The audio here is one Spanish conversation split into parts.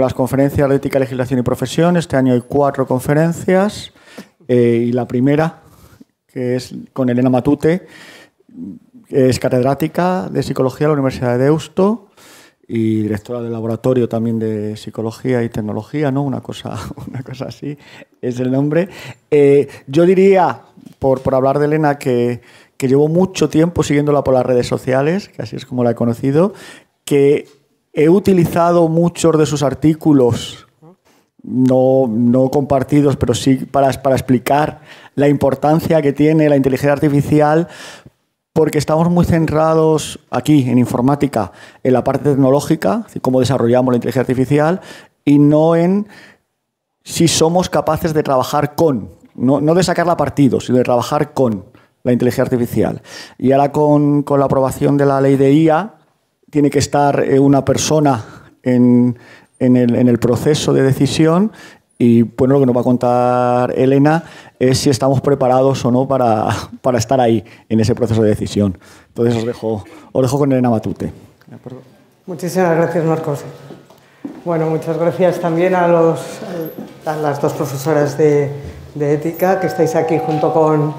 las conferencias de ética, legislación y profesión. Este año hay cuatro conferencias eh, y la primera, que es con Elena Matute, es catedrática de psicología de la Universidad de Deusto y directora del laboratorio también de psicología y tecnología, ¿no? Una cosa, una cosa así es el nombre. Eh, yo diría, por, por, hablar de Elena, que, que llevo mucho tiempo siguiéndola por las redes sociales, que así es como la he conocido, que He utilizado muchos de sus artículos, no, compartidos, pero sí para, para explicar la importancia que tiene la inteligencia artificial porque estamos muy centrados aquí en informática, en la parte tecnológica, cómo desarrollamos la inteligencia artificial, y no en si somos capaces de trabajar con, no, no de sacarla partido, sino de trabajar con la inteligencia artificial. Y ahora con, con la aprobación de la ley de IA, tiene que estar eh, una persona en, el, proceso de decisión y bueno, lo que nos va a contar Elena es si estamos preparados o no para, estar ahí en ese proceso de decisión. Entonces os dejo, os dejo con Elena Matute. Muchísimas gracias, Marcos. Bueno, muchas gracias también a, los, eh, las dos profesoras de, de, ética que estáis aquí junto con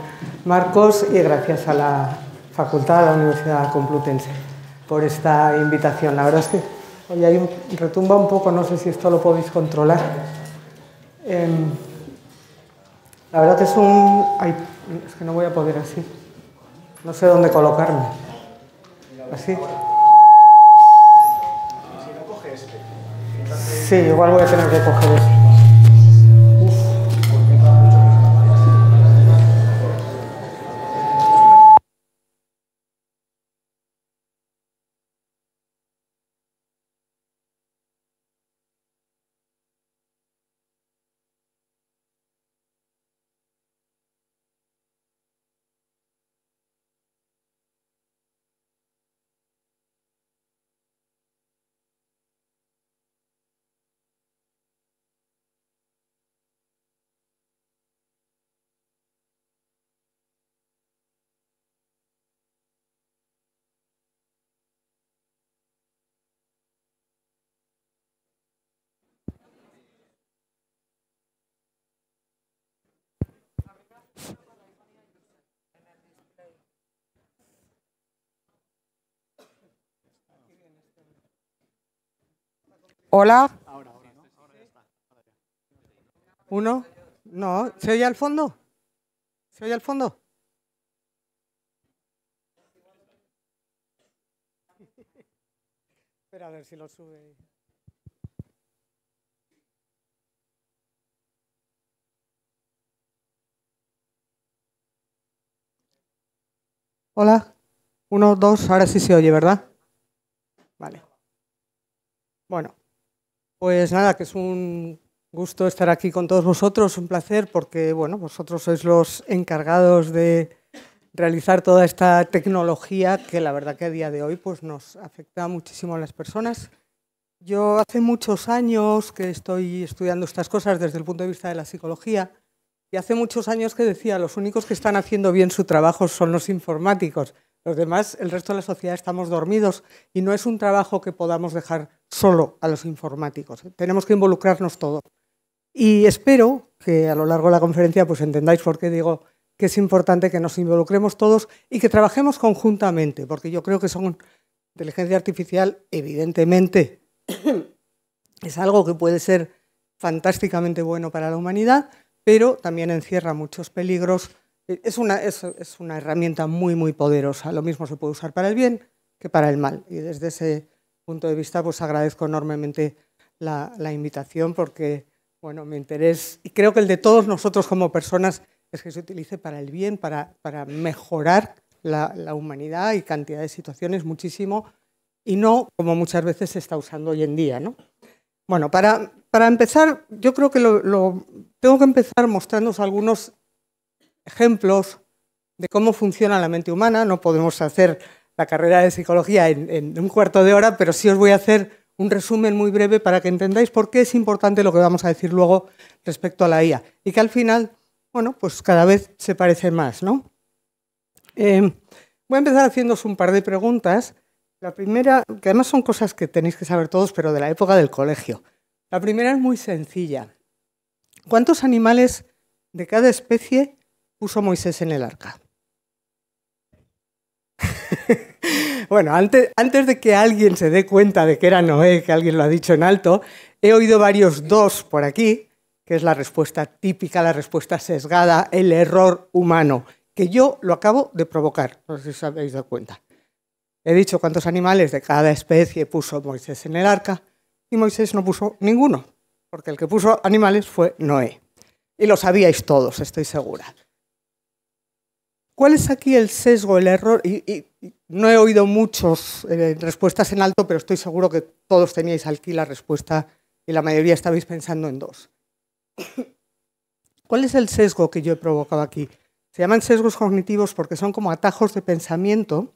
Marcos y gracias a la facultad, de la Universidad Complutense por esta invitación. La verdad es que hoy ahí retumba un poco, no sé si esto lo podéis controlar. Em, la verdad es un... es que no voy a poder así. No sé dónde colocarme. Así. Este. Sí, igual voy a tener que coger este Hola. ¿Uno? No, ¿se oye al fondo? ¿Se oye al fondo? Espera a ver si lo sube. Hola. Uno, dos, ahora sí se oye, ¿verdad? Vale. Bueno. Pues nada, que es un gusto estar aquí con todos vosotros, un placer porque bueno, vosotros sois los encargados de realizar toda esta tecnología que la verdad que a día de hoy pues nos afecta muchísimo a las personas. Yo hace muchos años que estoy estudiando estas cosas desde el punto de vista de la psicología y hace muchos años que decía los únicos que están haciendo bien su trabajo son los informáticos. Los demás, el resto de la sociedad, estamos dormidos y no es un trabajo que podamos dejar solo a los informáticos. ¿eh? Tenemos que involucrarnos todos. Y espero que a lo largo de la conferencia pues entendáis por qué digo que es importante que nos involucremos todos y que trabajemos conjuntamente, porque yo creo que son inteligencia artificial, evidentemente, es algo que puede ser fantásticamente bueno para la humanidad, pero también encierra muchos peligros eh, es una, es, una herramienta muy, muy poderosa. Lo mismo se puede usar para el bien que para el mal. Y desde ese punto de vista, pues agradezco enormemente la, invitación porque, bueno, mi interés, y creo que el de todos nosotros como personas, es que se utilice para el bien, para, mejorar la, humanidad y cantidad de situaciones muchísimo, y no como muchas veces se está usando hoy en día, ¿no? Bueno, para, para empezar, yo creo que lo, tengo que empezar mostrándoos algunos ejemplos de cómo funciona la mente humana. No podemos hacer la carrera de psicología en, un cuarto de hora, pero sí os voy a hacer un resumen muy breve para que entendáis por qué es importante lo que vamos a decir luego respecto a la IA. Y que al final, bueno, pues cada vez se parece más, ¿no? Eh, voy a empezar haciéndoos un par de preguntas. La primera, que además son cosas que tenéis que saber todos, pero de la época del colegio. La primera es muy sencilla. ¿Cuántos animales de cada especie puso Moisés en el arca. bueno, antes, antes, de que alguien se dé cuenta de que era Noé, que alguien lo ha dicho en alto, he oído varios dos por aquí, que es la respuesta típica, la respuesta sesgada, el error humano, que yo lo acabo de provocar, no sé si os habéis dado cuenta. He dicho cuántos animales de cada especie puso Moisés en el arca y Moisés no puso ninguno, porque el que puso animales fue Noé. Y lo sabíais todos, estoy segura. ¿Cuál es aquí el sesgo, el error? Y, no he oído muchas eh, respuestas en alto, pero estoy seguro que todos teníais aquí la respuesta y la mayoría estabais pensando en dos. ¿Cuál es el sesgo que yo he provocado aquí? Se llaman sesgos cognitivos porque son como atajos de pensamiento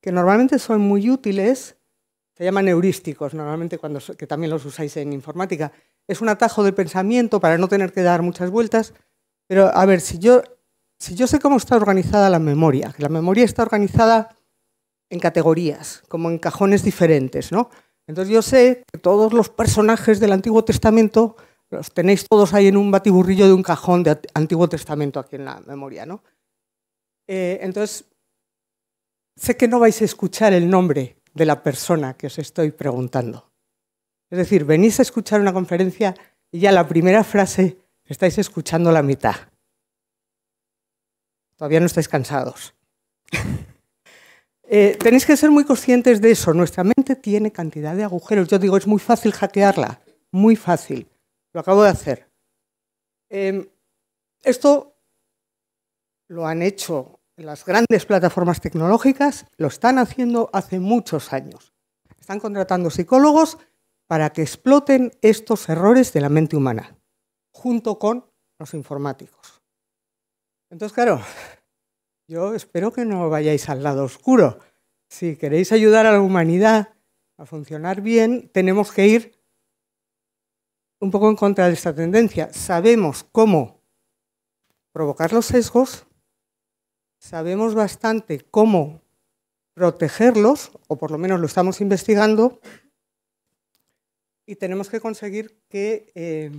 que normalmente son muy útiles, se llaman heurísticos, normalmente cuando, que también los usáis en informática. Es un atajo de pensamiento para no tener que dar muchas vueltas, pero a ver, si yo si yo sé cómo está organizada la memoria, que la memoria está organizada en categorías, como en cajones diferentes, ¿no? Entonces yo sé que todos los personajes del Antiguo Testamento los tenéis todos ahí en un batiburrillo de un cajón de Antiguo Testamento aquí en la memoria, ¿no? Eh, entonces, sé que no vais a escuchar el nombre de la persona que os estoy preguntando. Es decir, venís a escuchar una conferencia y ya la primera frase estáis escuchando la mitad. Todavía no estáis cansados. Eh, tenéis que ser muy conscientes de eso. Nuestra mente tiene cantidad de agujeros. Yo digo, es muy fácil hackearla. Muy fácil. Lo acabo de hacer. Em, esto lo han hecho las grandes plataformas tecnológicas, lo están haciendo hace muchos años. Están contratando psicólogos para que exploten estos errores de la mente humana, junto con los informáticos. Entonces, claro, yo espero que no vayáis al lado oscuro. Si queréis ayudar a la humanidad a funcionar bien, tenemos que ir un poco en contra de esta tendencia. Sabemos cómo provocar los sesgos, sabemos bastante cómo protegerlos, o por lo menos lo estamos investigando, y tenemos que conseguir que eh,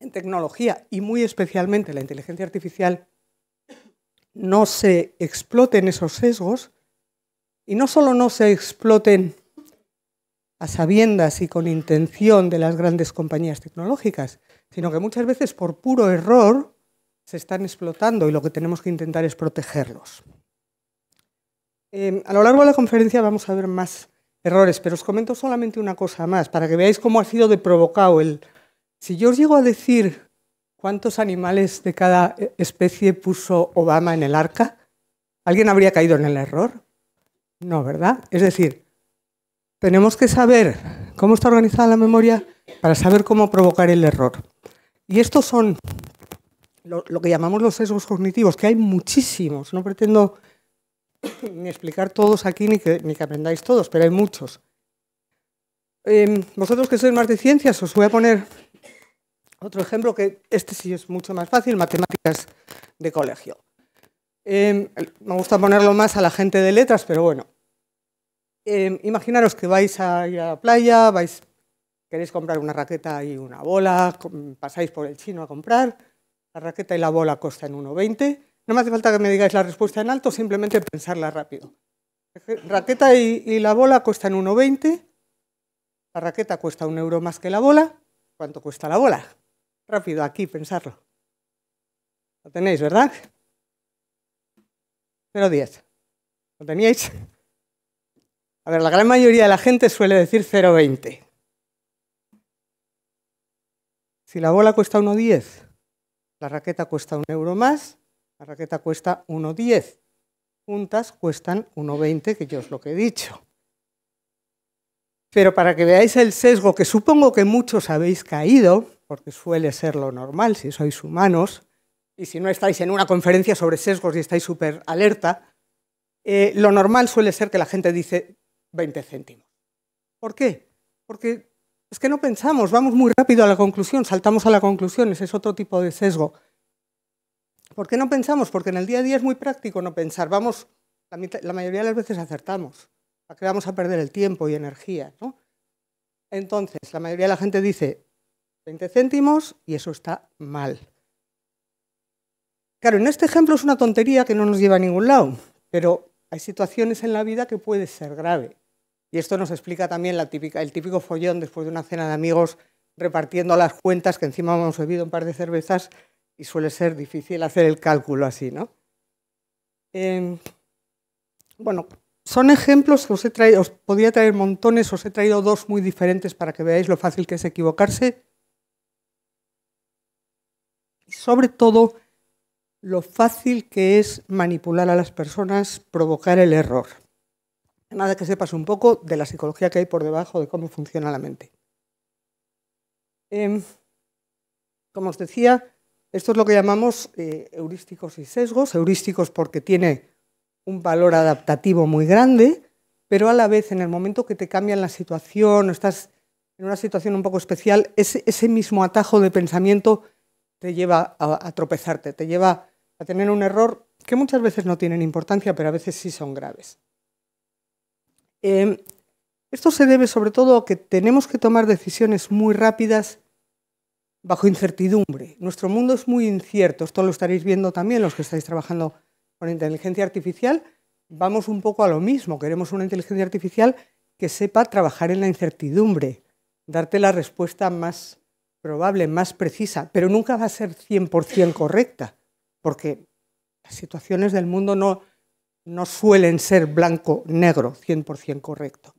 en tecnología y muy especialmente la inteligencia artificial, no se exploten esos sesgos y no solo no se exploten a sabiendas y con intención de las grandes compañías tecnológicas, sino que muchas veces por puro error se están explotando y lo que tenemos que intentar es protegerlos. Eh, a lo largo de la conferencia vamos a ver más errores, pero os comento solamente una cosa más para que veáis cómo ha sido de provocado el, si yo os llego a decir cuántos animales de cada especie puso Obama en el arca, ¿alguien habría caído en el error? No, ¿verdad? Es decir, tenemos que saber cómo está organizada la memoria para saber cómo provocar el error. Y estos son lo, que llamamos los sesgos cognitivos, que hay muchísimos. No pretendo ni explicar todos aquí ni que, aprendáis todos, pero hay muchos. Em, vosotros que sois más de ciencias, os voy a poner otro ejemplo que este sí es mucho más fácil, matemáticas de colegio. Em, me gusta ponerlo más a la gente de letras, pero bueno. Em, imaginaros que vais a ir a la playa, vais, queréis comprar una raqueta y una bola, pasáis por el chino a comprar, la raqueta y la bola cuestan 1,20. No me hace falta que me digáis la respuesta en alto, simplemente pensarla rápido. Raqueta y, la bola cuestan 1,20. La raqueta cuesta un euro más que la bola. ¿Cuánto cuesta la bola? Rápido, aquí, pensarlo. Lo tenéis, ¿verdad? 0,10. ¿Lo teníais? A ver, la gran mayoría de la gente suele decir 0,20. Si la bola cuesta 1,10, la raqueta cuesta un euro más, la raqueta cuesta 1,10. Juntas cuestan 1,20, que yo os lo que he dicho. Pero para que veáis el sesgo, que supongo que muchos habéis caído, porque suele ser lo normal si sois humanos y si no estáis en una conferencia sobre sesgos y estáis súper alerta, eh, lo normal suele ser que la gente dice 20 céntimos. ¿Por qué? Porque es que no pensamos, vamos muy rápido a la conclusión, saltamos a la conclusión, ese es otro tipo de sesgo. ¿Por qué no pensamos? Porque en el día a día es muy práctico no pensar, vamos, la, mayoría de las veces acertamos, ¿para vamos a perder el tiempo y energía? Entonces, la mayoría de la gente dice 20 céntimos y eso está mal. Claro, en este ejemplo es una tontería que no nos lleva a ningún lado, pero hay situaciones en la vida que puede ser grave. Y esto nos explica también el típico follón después de una cena de amigos repartiendo las cuentas, que encima hemos bebido un par de cervezas y suele ser difícil hacer el cálculo así, ¿no? Em, bueno, son ejemplos, os, he traído, os podría traer montones, os he traído dos muy diferentes para que veáis lo fácil que es equivocarse sobre todo lo fácil que es manipular a las personas, provocar el error. Nada que sepas un poco de la psicología que hay por debajo, de cómo funciona la mente. Em, como os decía, esto es lo que llamamos eh, heurísticos y sesgos. Heurísticos porque tiene un valor adaptativo muy grande, pero a la vez en el momento que te cambian la situación o estás en una situación un poco especial, ese mismo atajo de pensamiento te lleva a, tropezarte, te lleva a tener un error que muchas veces no tienen importancia, pero a veces sí son graves. Em, esto se debe sobre todo a que tenemos que tomar decisiones muy rápidas bajo incertidumbre. Nuestro mundo es muy incierto, esto lo estaréis viendo también los que estáis trabajando con inteligencia artificial. Vamos un poco a lo mismo, queremos una inteligencia artificial que sepa trabajar en la incertidumbre, darte la respuesta más probable, más precisa, pero nunca va a ser 100% correcta, porque las situaciones del mundo no, suelen ser blanco-negro 100% correcto.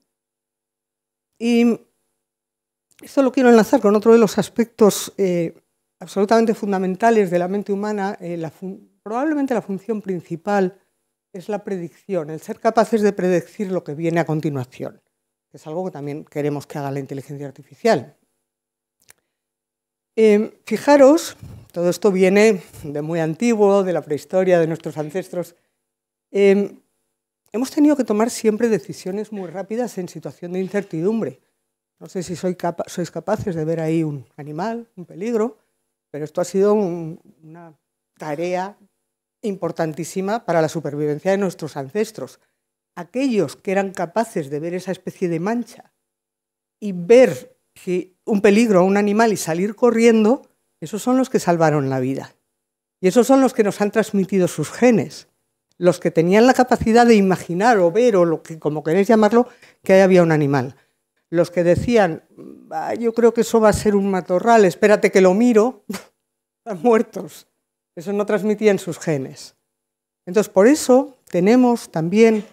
Y esto lo quiero enlazar con otro de los aspectos eh, absolutamente fundamentales de la mente humana. Eh, probablemente la función principal es la predicción, el ser capaces de predecir lo que viene a continuación, es algo que también queremos que haga la inteligencia artificial. Em, fijaros, todo esto viene de muy antiguo, de la prehistoria, de nuestros ancestros. Em, hemos tenido que tomar siempre decisiones muy rápidas en situación de incertidumbre. No sé si sois capaces de ver ahí un animal, un peligro, pero esto ha sido una tarea importantísima para la supervivencia de nuestros ancestros. Aquellos que eran capaces de ver esa especie de mancha y ver que un peligro a un animal y salir corriendo, esos son los que salvaron la vida. Y esos son los que nos han transmitido sus genes, los que tenían la capacidad de imaginar o ver o lo que como queréis llamarlo, que ahí había un animal. Los que decían, ah, yo creo que eso va a ser un matorral, espérate que lo miro, están muertos. Eso no transmitían sus genes. Entonces, por eso tenemos también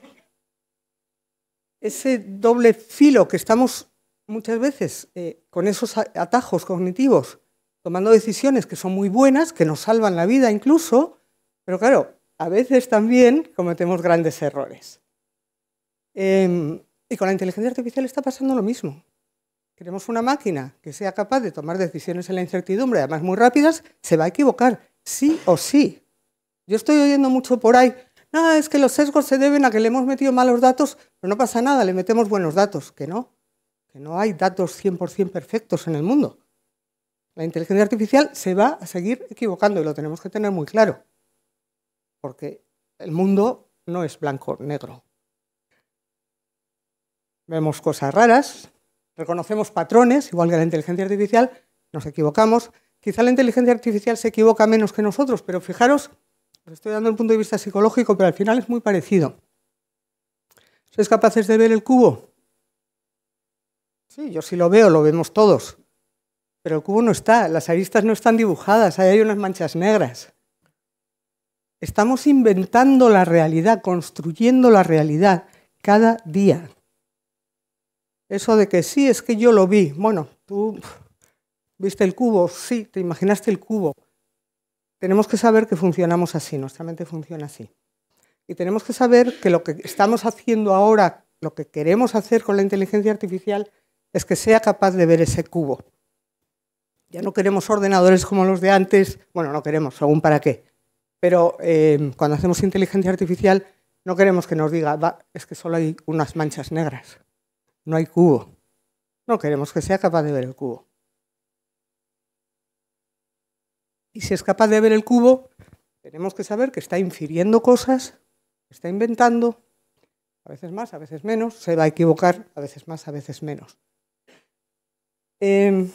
ese doble filo que estamos muchas veces eh, con esos atajos cognitivos, tomando decisiones que son muy buenas, que nos salvan la vida incluso, pero claro, a veces también cometemos grandes errores. Em, y con la inteligencia artificial está pasando lo mismo. Queremos una máquina que sea capaz de tomar decisiones en la incertidumbre, además muy rápidas, se va a equivocar, sí o sí. Yo estoy oyendo mucho por ahí, no, es que los sesgos se deben a que le hemos metido malos datos, pero no pasa nada, le metemos buenos datos, que no no hay datos 100% perfectos en el mundo. La inteligencia artificial se va a seguir equivocando y lo tenemos que tener muy claro, porque el mundo no es blanco-negro. o Vemos cosas raras, reconocemos patrones, igual que la inteligencia artificial, nos equivocamos. Quizá la inteligencia artificial se equivoca menos que nosotros, pero fijaros, os estoy dando el punto de vista psicológico, pero al final es muy parecido. ¿Sois capaces de ver el cubo? Sí, yo sí lo veo, lo vemos todos. Pero el cubo no está, las aristas no están dibujadas, ahí hay unas manchas negras. Estamos inventando la realidad, construyendo la realidad cada día. Eso de que sí, es que yo lo vi. Bueno, tú viste el cubo, sí, te imaginaste el cubo. Tenemos que saber que funcionamos así, nuestra mente funciona así. Y tenemos que saber que lo que estamos haciendo ahora, lo que queremos hacer con la inteligencia artificial, es que sea capaz de ver ese cubo. Ya no queremos ordenadores como los de antes, bueno, no queremos, según para qué, pero eh, cuando hacemos inteligencia artificial no queremos que nos diga, Va, es que solo hay unas manchas negras, no hay cubo. No queremos que sea capaz de ver el cubo. Y si es capaz de ver el cubo, tenemos que saber que está infiriendo cosas, está inventando, a veces más, a veces menos, se va a equivocar, a veces más, a veces menos. Em,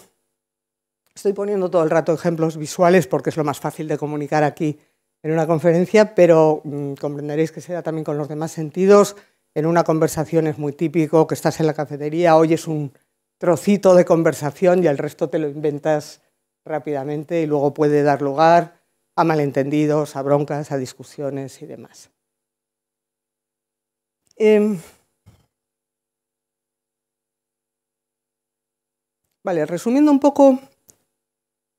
estoy poniendo todo el rato ejemplos visuales porque es lo más fácil de comunicar aquí en una conferencia, pero mm, comprenderéis que se da también con los demás sentidos. En una conversación es muy típico que estás en la cafetería, oyes un trocito de conversación y el resto te lo inventas rápidamente y luego puede dar lugar a malentendidos, a broncas, a discusiones y demás. Em, Vale, resumiendo un poco,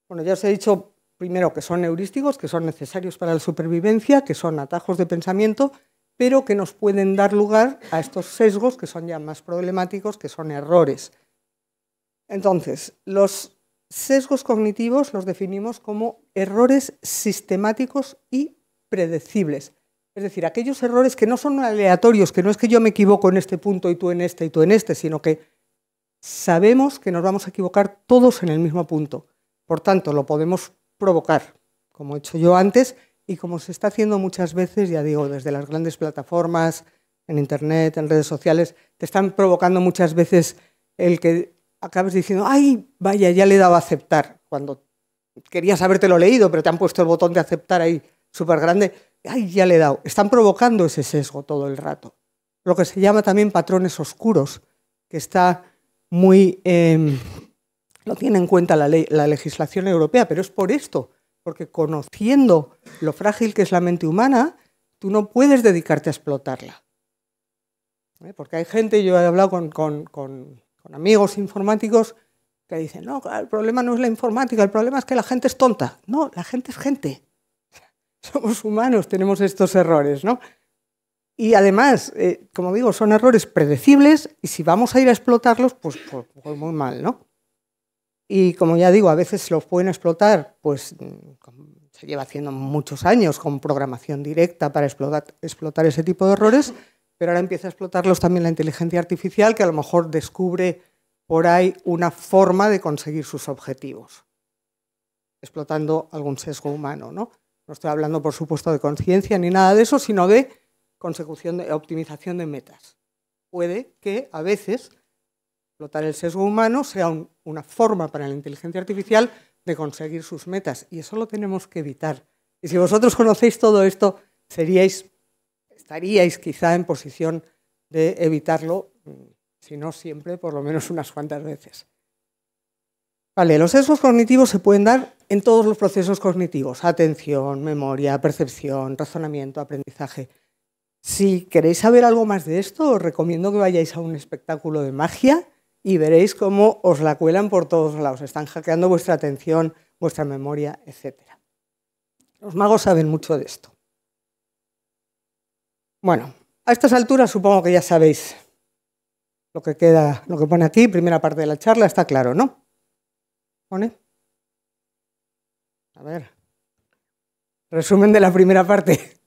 bueno, ya os he dicho primero que son heurísticos, que son necesarios para la supervivencia, que son atajos de pensamiento, pero que nos pueden dar lugar a estos sesgos que son ya más problemáticos, que son errores. Entonces, los sesgos cognitivos los definimos como errores sistemáticos y predecibles. Es decir, aquellos errores que no son aleatorios, que no es que yo me equivoco en este punto y tú en este y tú en este, sino que sabemos que nos vamos a equivocar todos en el mismo punto. Por tanto, lo podemos provocar, como he hecho yo antes y como se está haciendo muchas veces, ya digo, desde las grandes plataformas, en Internet, en redes sociales, te están provocando muchas veces el que acabes diciendo, ay, vaya, ya le he dado a aceptar, cuando querías habértelo leído, pero te han puesto el botón de aceptar ahí súper grande, ay, ya le he dado. Están provocando ese sesgo todo el rato. Lo que se llama también patrones oscuros, que está muy... lo em, tiene en cuenta la, la legislación europea, pero es por esto, porque conociendo lo frágil que es la mente humana, tú no puedes dedicarte a explotarla. ¿Eh? Porque hay gente, yo he hablado con, con, amigos informáticos que dicen, no, el problema no es la informática, el problema es que la gente es tonta. No, la gente es gente. Somos humanos, tenemos estos errores, ¿no? Y además, eh, como digo, son errores predecibles y si vamos a ir a explotarlos, pues, pues, pues, muy mal, ¿no? Y como ya digo, a veces los pueden explotar, pues se lleva haciendo muchos años con programación directa para explotar, explotar ese tipo de errores, pero ahora empieza a explotarlos también la inteligencia artificial que a lo mejor descubre por ahí una forma de conseguir sus objetivos, explotando algún sesgo humano, ¿no? No estoy hablando, por supuesto, de conciencia ni nada de eso, sino de consecución de optimización de metas. Puede que a veces explotar el sesgo humano sea una forma para la inteligencia artificial de conseguir sus metas y eso lo tenemos que evitar. Y si vosotros conocéis todo esto, estaríais quizá en posición de evitarlo, mm, si no siempre, por lo menos unas cuantas veces. Vale, los sesgos cognitivos se pueden dar en todos los procesos cognitivos, atención, memoria, percepción, razonamiento, aprendizaje. Si queréis saber algo más de esto, os recomiendo que vayáis a un espectáculo de magia y veréis cómo os la cuelan por todos lados, están hackeando vuestra atención, vuestra memoria, etc. Los magos saben mucho de esto. Bueno, a estas alturas supongo que ya sabéis lo que queda, lo que pone aquí, primera parte de la charla, está claro, ¿no? ¿Pone? A ver. Resumen de la primera parte.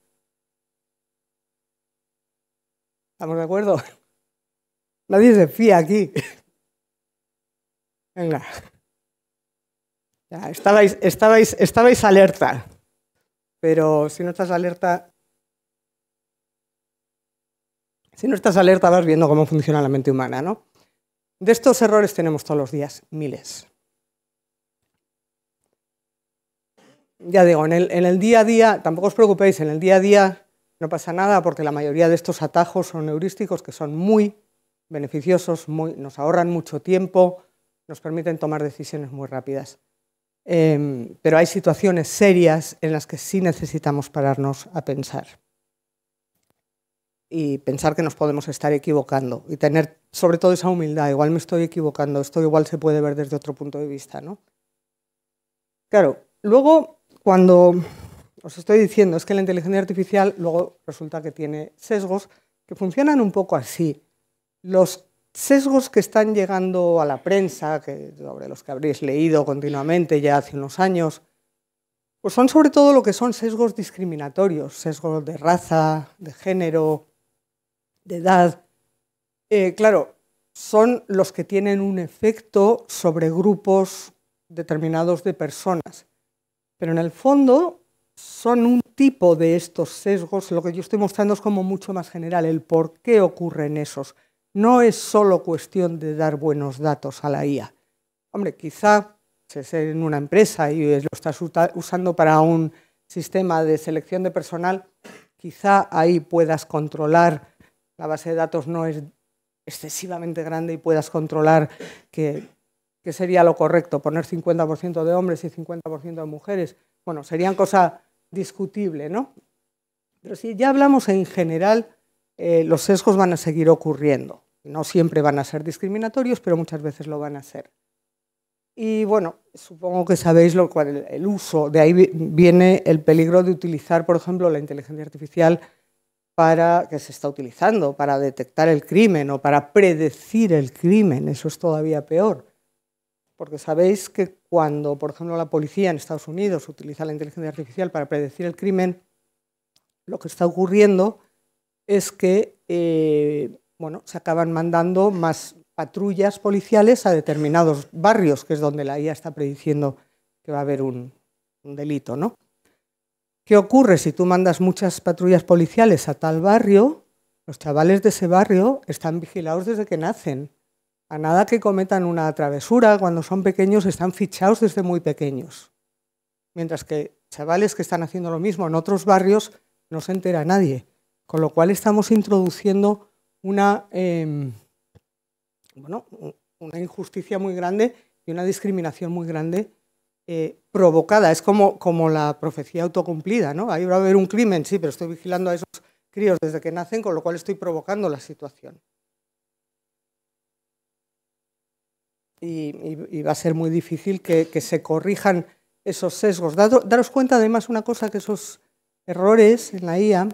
¿Estamos de acuerdo? Nadie se fía aquí. Venga. Ya, estabais, alerta. Pero si no estás alerta. Si no estás alerta, vas viendo cómo funciona la mente humana, ¿no? De estos errores tenemos todos los días, miles. Ya digo, en el, en el día a día, tampoco os preocupéis, en el día a día no pasa nada porque la mayoría de estos atajos son heurísticos que son muy beneficiosos, nos ahorran mucho tiempo, nos permiten tomar decisiones muy rápidas. Em, pero hay situaciones serias en las que sí necesitamos pararnos a pensar y pensar que nos podemos estar equivocando y tener sobre todo esa humildad, igual me estoy equivocando, esto igual se puede ver desde otro punto de vista, Claro, luego cuando os estoy diciendo es que la inteligencia artificial luego resulta que tiene sesgos que funcionan un poco así. Los sesgos que están llegando a la prensa, que, sobre los que habréis leído continuamente ya hace unos años, pues son sobre todo lo que son sesgos discriminatorios, sesgos de raza, de género, de edad. Eh, claro, son los que tienen un efecto sobre grupos determinados de personas. Pero en el fondo, son un tipo de estos sesgos, lo que yo estoy mostrando es como mucho más general, el por qué ocurren esos. No es solo cuestión de dar buenos datos a la IA. Hombre, quizá si es en una empresa y lo estás usando para un sistema de selección de personal, quizá ahí puedas controlar, la base de datos no es excesivamente grande y puedas controlar que, que sería lo correcto, poner 50% de hombres y 50% de mujeres bueno, serían cosa discutible, ¿no? Pero si ya hablamos en general, eh, los sesgos van a seguir ocurriendo. No siempre van a ser discriminatorios, pero muchas veces lo van a ser. Y bueno, supongo que sabéis lo cual, el uso, de ahí viene el peligro de utilizar, por ejemplo, la inteligencia artificial para que se está utilizando para detectar el crimen o para predecir el crimen, eso es todavía peor. Porque sabéis que cuando, por ejemplo, la policía en Estados Unidos utiliza la inteligencia artificial para predecir el crimen, lo que está ocurriendo es que eh, se acaban mandando más patrullas policiales a determinados barrios, que es donde la IA está prediciendo que va a haber un, un delito. ¿Qué ocurre si tú mandas muchas patrullas policiales a tal barrio? Los chavales de ese barrio están vigilados desde que nacen. A nada que cometan una travesura, cuando son pequeños están fichados desde muy pequeños. Mientras que chavales que están haciendo lo mismo en otros barrios no se entera nadie. Con lo cual estamos introduciendo una, em, injusticia muy grande y una discriminación muy grande eh, provocada. Es como, como la profecía autocumplida, ¿no? Ahí va a haber un crimen, sí, pero estoy vigilando a esos críos desde que nacen, con lo cual estoy provocando la situación. y, va a ser muy difícil que, se corrijan esos sesgos. daros cuenta además una cosa, que esos errores en la IA,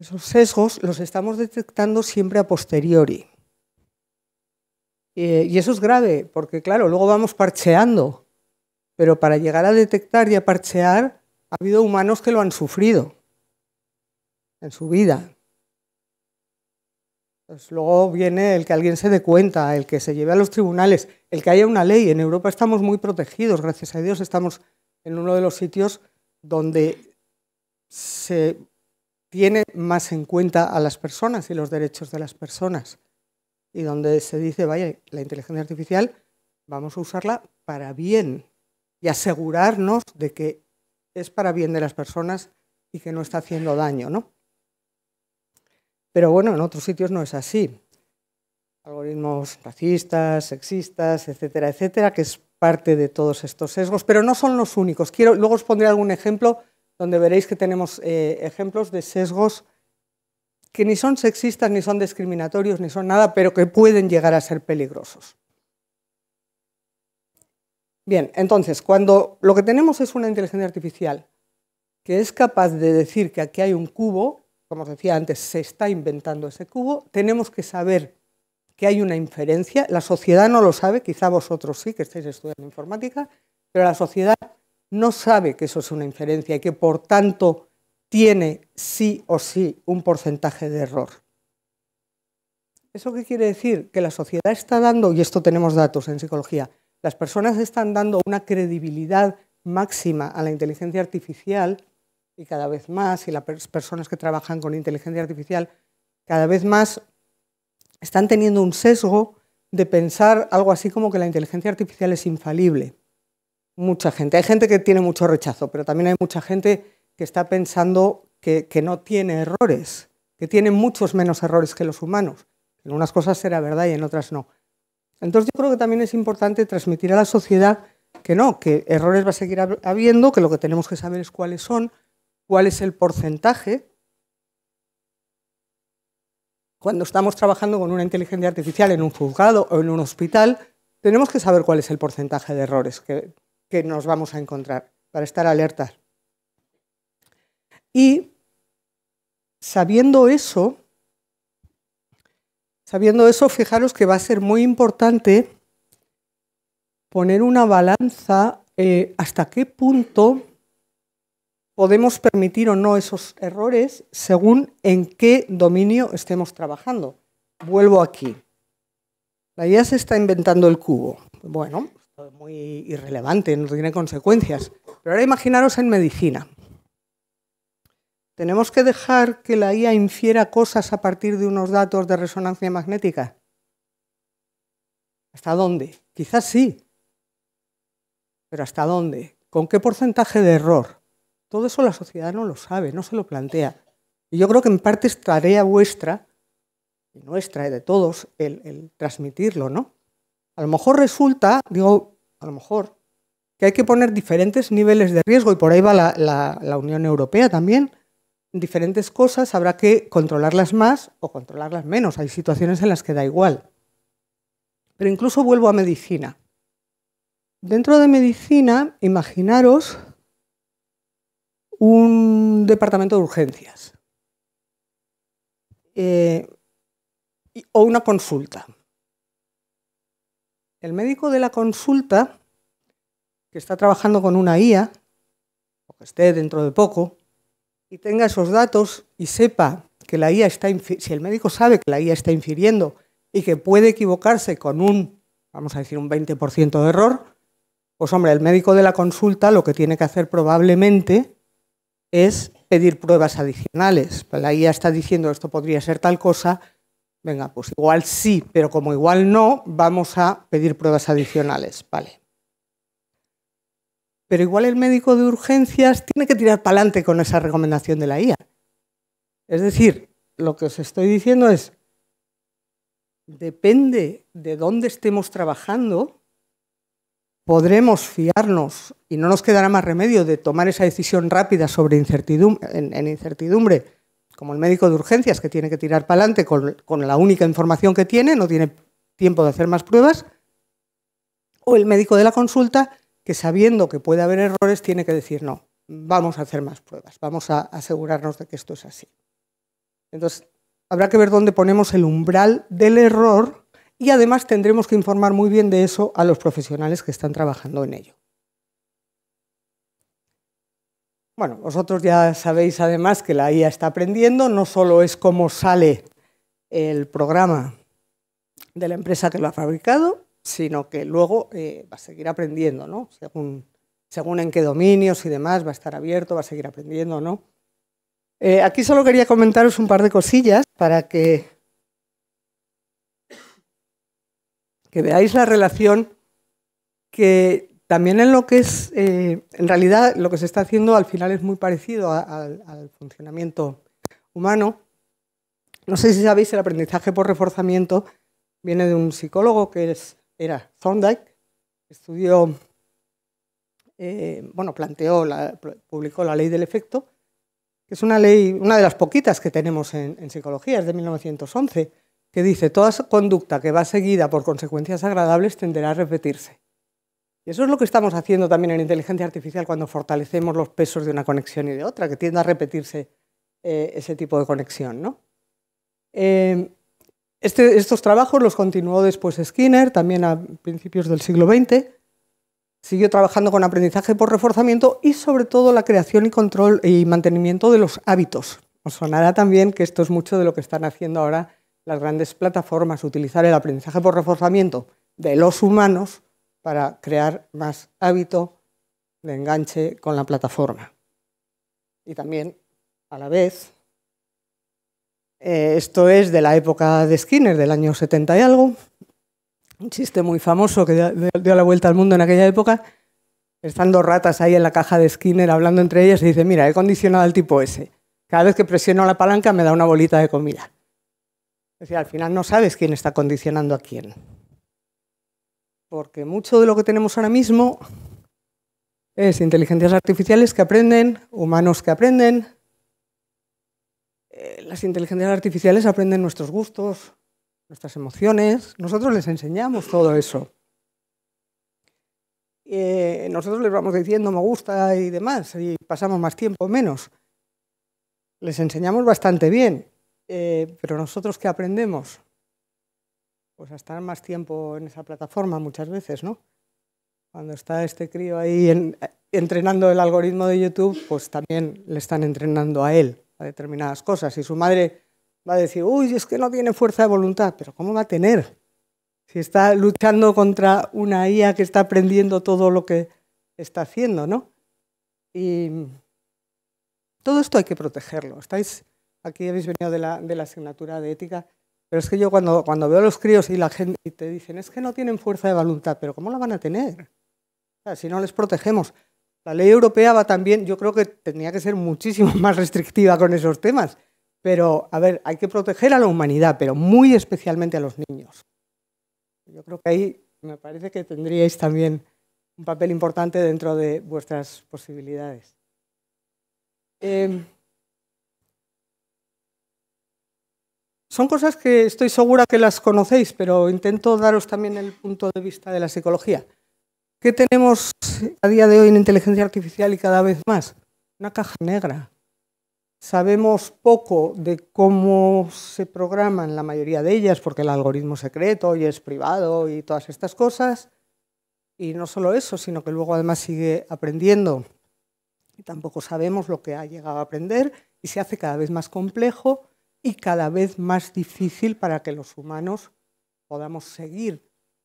esos sesgos los estamos detectando siempre a posteriori. y eso es grave, porque claro, luego vamos parcheando, pero para llegar a detectar y a parchear ha habido humanos que lo han sufrido en su vida. Pues luego viene el que alguien se dé cuenta, el que se lleve a los tribunales, el que haya una ley. En Europa estamos muy protegidos, gracias a Dios, estamos en uno de los sitios donde se tiene más en cuenta a las personas y los derechos de las personas. Y donde se dice, vaya, la inteligencia artificial vamos a usarla para bien y asegurarnos de que es para bien de las personas y que no está haciendo daño, ¿no? Pero bueno, en otros sitios no es así. Algoritmos racistas, sexistas, etcétera, etcétera, que es parte de todos estos sesgos, pero no son los únicos. Quiero, luego os pondré algún ejemplo donde veréis que tenemos eh, ejemplos de sesgos que ni son sexistas, ni son discriminatorios, ni son nada, pero que pueden llegar a ser peligrosos. Bien, entonces, cuando lo que tenemos es una inteligencia artificial que es capaz de decir que aquí hay un cubo, como os decía antes, se está inventando ese cubo, tenemos que saber que hay una inferencia, la sociedad no lo sabe, quizá vosotros sí que estáis estudiando informática, pero la sociedad no sabe que eso es una inferencia y que por tanto tiene sí o sí un porcentaje de error. ¿Eso qué quiere decir? Que la sociedad está dando, y esto tenemos datos en psicología, las personas están dando una credibilidad máxima a la inteligencia artificial y cada vez más, y las personas que trabajan con inteligencia artificial, cada vez más están teniendo un sesgo de pensar algo así como que la inteligencia artificial es infalible. Mucha gente. Hay gente que tiene mucho rechazo, pero también hay mucha gente que está pensando que, que no tiene errores, que tiene muchos menos errores que los humanos. En unas cosas será verdad y en otras no. Entonces yo creo que también es importante transmitir a la sociedad que no, que errores va a seguir habiendo, que lo que tenemos que saber es cuáles son, cuál es el porcentaje cuando estamos trabajando con una inteligencia artificial en un juzgado o en un hospital, tenemos que saber cuál es el porcentaje de errores que, nos vamos a encontrar para estar alertas. Y sabiendo eso, sabiendo eso, fijaros que va a ser muy importante poner una balanza eh, hasta qué punto podemos permitir o no esos errores según en qué dominio estemos trabajando. Vuelvo aquí. La IA se está inventando el cubo. Bueno, es muy irrelevante, no tiene consecuencias. Pero ahora imaginaros en medicina. ¿Tenemos que dejar que la IA infiera cosas a partir de unos datos de resonancia magnética? ¿Hasta dónde? Quizás sí. Pero ¿hasta dónde? ¿Con qué porcentaje de error? Todo eso la sociedad no lo sabe, no se lo plantea. Y yo creo que en parte es tarea vuestra, y nuestra, y de todos, el, transmitirlo, ¿no? A lo mejor resulta, digo, a lo mejor, que hay que poner diferentes niveles de riesgo, y por ahí va la, la Unión Europea también, diferentes cosas, habrá que controlarlas más o controlarlas menos. Hay situaciones en las que da igual. Pero incluso vuelvo a medicina. Dentro de medicina, imaginaros un departamento de urgencias eh, o una consulta. El médico de la consulta, que está trabajando con una IA, o que esté dentro de poco, y tenga esos datos y sepa que la IA está, si el médico sabe que la IA está infiriendo y que puede equivocarse con un, vamos a decir, un 20% de error, pues hombre, el médico de la consulta lo que tiene que hacer probablemente es pedir pruebas adicionales. La IA está diciendo esto podría ser tal cosa, venga, pues igual sí, pero como igual no, vamos a pedir pruebas adicionales, vale. Pero igual el médico de urgencias tiene que tirar para adelante con esa recomendación de la IA. Es decir, lo que os estoy diciendo es, depende de dónde estemos trabajando, podremos fiarnos, y no nos quedará más remedio, de tomar esa decisión rápida sobre incertidumbre, en, incertidumbre, como el médico de urgencias que tiene que tirar para adelante con, con la única información que tiene, no tiene tiempo de hacer más pruebas, o el médico de la consulta que sabiendo que puede haber errores tiene que decir no, vamos a hacer más pruebas, vamos a asegurarnos de que esto es así. Entonces, habrá que ver dónde ponemos el umbral del error y además tendremos que informar muy bien de eso a los profesionales que están trabajando en ello. Bueno, vosotros ya sabéis además que la IA está aprendiendo, no solo es cómo sale el programa de la empresa que lo ha fabricado, sino que luego eh, va a seguir aprendiendo, ¿no? Según, en qué dominios y demás va a estar abierto, va a seguir aprendiendo, ¿no? Eh, aquí solo quería comentaros un par de cosillas para que que veáis la relación que también en lo que es, eh, en realidad lo que se está haciendo al final es muy parecido al funcionamiento humano. No sé si sabéis, el aprendizaje por reforzamiento viene de un psicólogo que era Thorndike, estudió, eh, bueno, planteó, publicó la ley del efecto, que es una ley, una de las poquitas que tenemos en psicología, es de 1911 que dice, toda conducta que va seguida por consecuencias agradables tenderá a repetirse. Y eso es lo que estamos haciendo también en inteligencia artificial cuando fortalecemos los pesos de una conexión y de otra, que tiende a repetirse eh, ese tipo de conexión. ¿no? Eh, este, estos trabajos los continuó después Skinner, también a principios del siglo XX. Siguió trabajando con aprendizaje por reforzamiento y sobre todo la creación y control y mantenimiento de los hábitos. Os sonará también que esto es mucho de lo que están haciendo ahora las grandes plataformas, utilizar el aprendizaje por reforzamiento de los humanos para crear más hábito de enganche con la plataforma. Y también, a la vez, eh, esto es de la época de Skinner, del año 70 y algo, un chiste muy famoso que dio la vuelta al mundo en aquella época, Estando ratas ahí en la caja de Skinner hablando entre ellas y dice, mira, he condicionado al tipo ese. Cada vez que presiono la palanca me da una bolita de comida. Es decir, al final no sabes quién está condicionando a quién. Porque mucho de lo que tenemos ahora mismo es inteligencias artificiales que aprenden, humanos que aprenden. Eh, las inteligencias artificiales aprenden nuestros gustos, nuestras emociones. Nosotros les enseñamos todo eso. Eh, nosotros les vamos diciendo me gusta y demás, y pasamos más tiempo o menos. Les enseñamos bastante bien, eh, pero nosotros qué aprendemos? Pues a estar más tiempo en esa plataforma muchas veces, ¿no? Cuando está este crío ahí entrenando el algoritmo de YouTube, pues también le están entrenando a él a determinadas cosas. Y su madre va a decir, uy, es que no tiene fuerza de voluntad, pero ¿cómo va a tener? Si está luchando contra una IA que está aprendiendo todo lo que está haciendo, ¿no? Y todo esto hay que protegerlo. Estáis aquí habéis venido de la, asignatura de ética, pero es que yo cuando, cuando veo a los críos y la gente te dicen, es que no tienen fuerza de voluntad, pero ¿cómo la van a tener? si no les protegemos. La ley europea va también, yo creo que tendría que ser muchísimo más restrictiva con esos temas. Pero, a ver, hay que proteger a la humanidad, pero muy especialmente a los niños. Yo creo que ahí me parece que tendríais también un papel importante dentro de vuestras posibilidades. Eh, Son cosas que estoy segura que las conocéis, pero intento daros también el punto de vista de la psicología. ¿Qué tenemos a día de hoy en inteligencia artificial y cada vez más? Una caja negra. Sabemos poco de cómo se programan la mayoría de ellas, porque el algoritmo secreto y es privado y todas estas cosas. Y no solo eso, sino que luego además sigue aprendiendo. Y tampoco sabemos lo que ha llegado a aprender y se hace cada vez más complejo y cada vez más difícil para que los humanos podamos seguir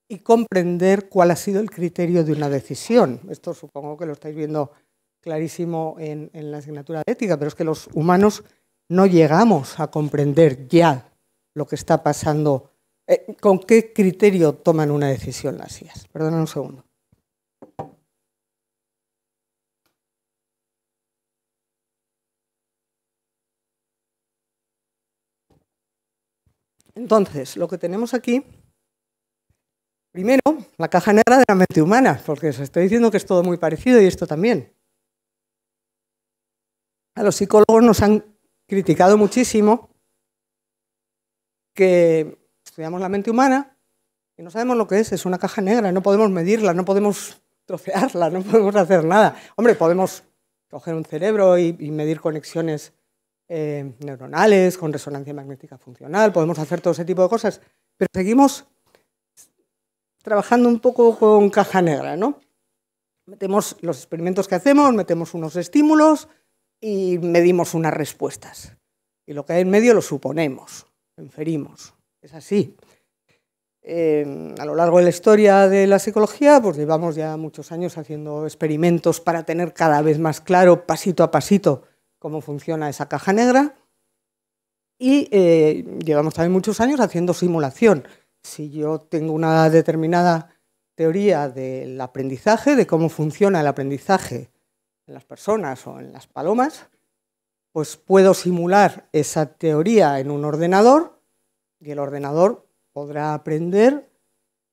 y comprender cuál ha sido el criterio de una decisión. Esto supongo que lo estáis viendo clarísimo en, la asignatura de ética, pero es que los humanos no llegamos a comprender ya lo que está pasando, eh, con qué criterio toman una decisión las IAS. Perdona un segundo. Entonces, lo que tenemos aquí, primero, la caja negra de la mente humana, porque os estoy diciendo que es todo muy parecido y esto también. A los psicólogos nos han criticado muchísimo que estudiamos la mente humana y no sabemos lo que es, es una caja negra, no podemos medirla, no podemos trocearla, no podemos hacer nada. Hombre, podemos coger un cerebro y, y medir conexiones eh, neuronales, con resonancia magnética funcional, podemos hacer todo ese tipo de cosas, pero seguimos trabajando un poco con caja negra, ¿no? Metemos los experimentos que hacemos, metemos unos estímulos y medimos unas respuestas. Y lo que hay en medio lo suponemos, lo inferimos. Es así. Eh, a lo largo de la historia de la psicología, pues llevamos ya muchos años haciendo experimentos para tener cada vez más claro, pasito a pasito, cómo funciona esa caja negra. Y eh, llevamos también muchos años haciendo simulación. Si yo tengo una determinada teoría del aprendizaje, de cómo funciona el aprendizaje en las personas o en las palomas, pues puedo simular esa teoría en un ordenador y el ordenador podrá aprender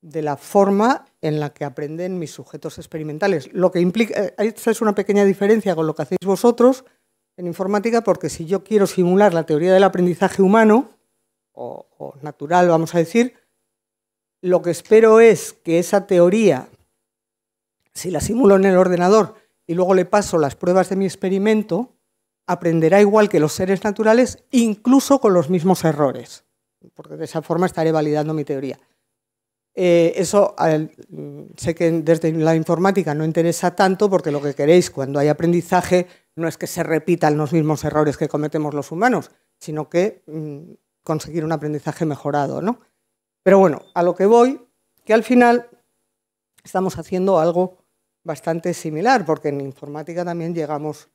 de la forma en la que aprenden mis sujetos experimentales. Lo que implica, eh, esta es una pequeña diferencia con lo que hacéis vosotros, en informática porque si yo quiero simular la teoría del aprendizaje humano, o, natural vamos a decir, lo que espero es que esa teoría, si la simulo en el ordenador y luego le paso las pruebas de mi experimento, aprenderá igual que los seres naturales, incluso con los mismos errores, porque de esa forma estaré validando mi teoría. Eh, eso mm, sé que desde la informática no interesa tanto porque lo que queréis cuando hay aprendizaje no es que se repitan los mismos errores que cometemos los humanos, sino que mm, conseguir un aprendizaje mejorado, ¿no? Pero bueno, a lo que voy, que al final estamos haciendo algo bastante similar, porque en informática también llegamos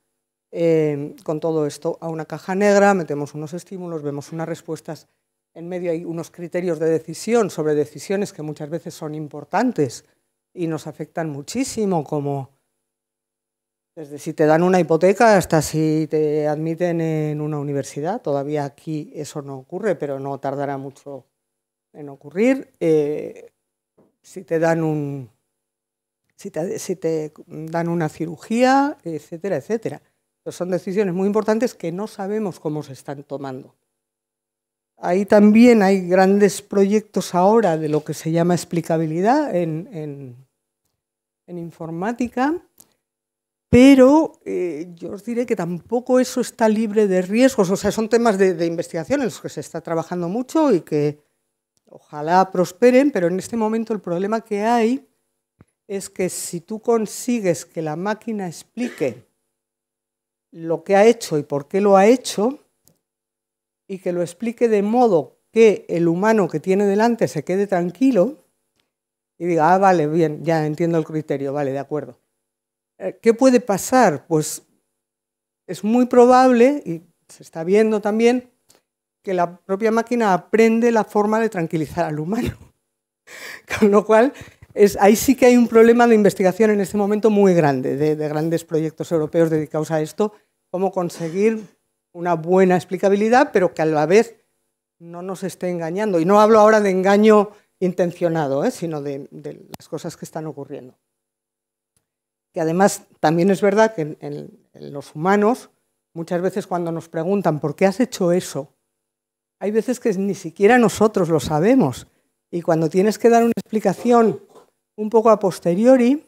em, con todo esto a una caja negra, metemos unos estímulos, vemos unas respuestas, en medio hay unos criterios de decisión sobre decisiones que muchas veces son importantes y nos afectan muchísimo, como desde si te dan una hipoteca hasta si te admiten en una universidad. Todavía aquí eso no ocurre, pero no tardará mucho en ocurrir. Eh, si te dan si te, dan una cirugía, etcétera, etcétera. son decisiones muy importantes que no sabemos cómo se están tomando. Ahí también hay grandes proyectos ahora de lo que se llama explicabilidad en informática, pero eh, yo os diré que tampoco eso está libre de riesgos. O sea, son temas de, de, investigación en los que se está trabajando mucho y que ojalá prosperen, pero en este momento el problema que hay es que si tú consigues que la máquina explique lo que ha hecho y por qué lo ha hecho, y que lo explique de modo que el humano que tiene delante se quede tranquilo y diga, ah, vale, bien, ya entiendo el criterio, vale, de acuerdo eh, ¿Qué puede pasar? Pues es muy probable, y se está viendo también, que la propia máquina aprende la forma de tranquilizar al humano. Con lo cual, es, ahí sí que hay un problema de investigación en este momento muy grande, de, grandes proyectos europeos dedicados a esto, cómo conseguir una buena explicabilidad, pero que a la vez no nos esté engañando. Y no hablo ahora de engaño intencionado, ¿eh? sino de las cosas que están ocurriendo que además también es verdad que en, los humanos muchas veces cuando nos preguntan por qué has hecho eso, hay veces que ni siquiera nosotros lo sabemos. Y cuando tienes que dar una explicación un poco a posteriori,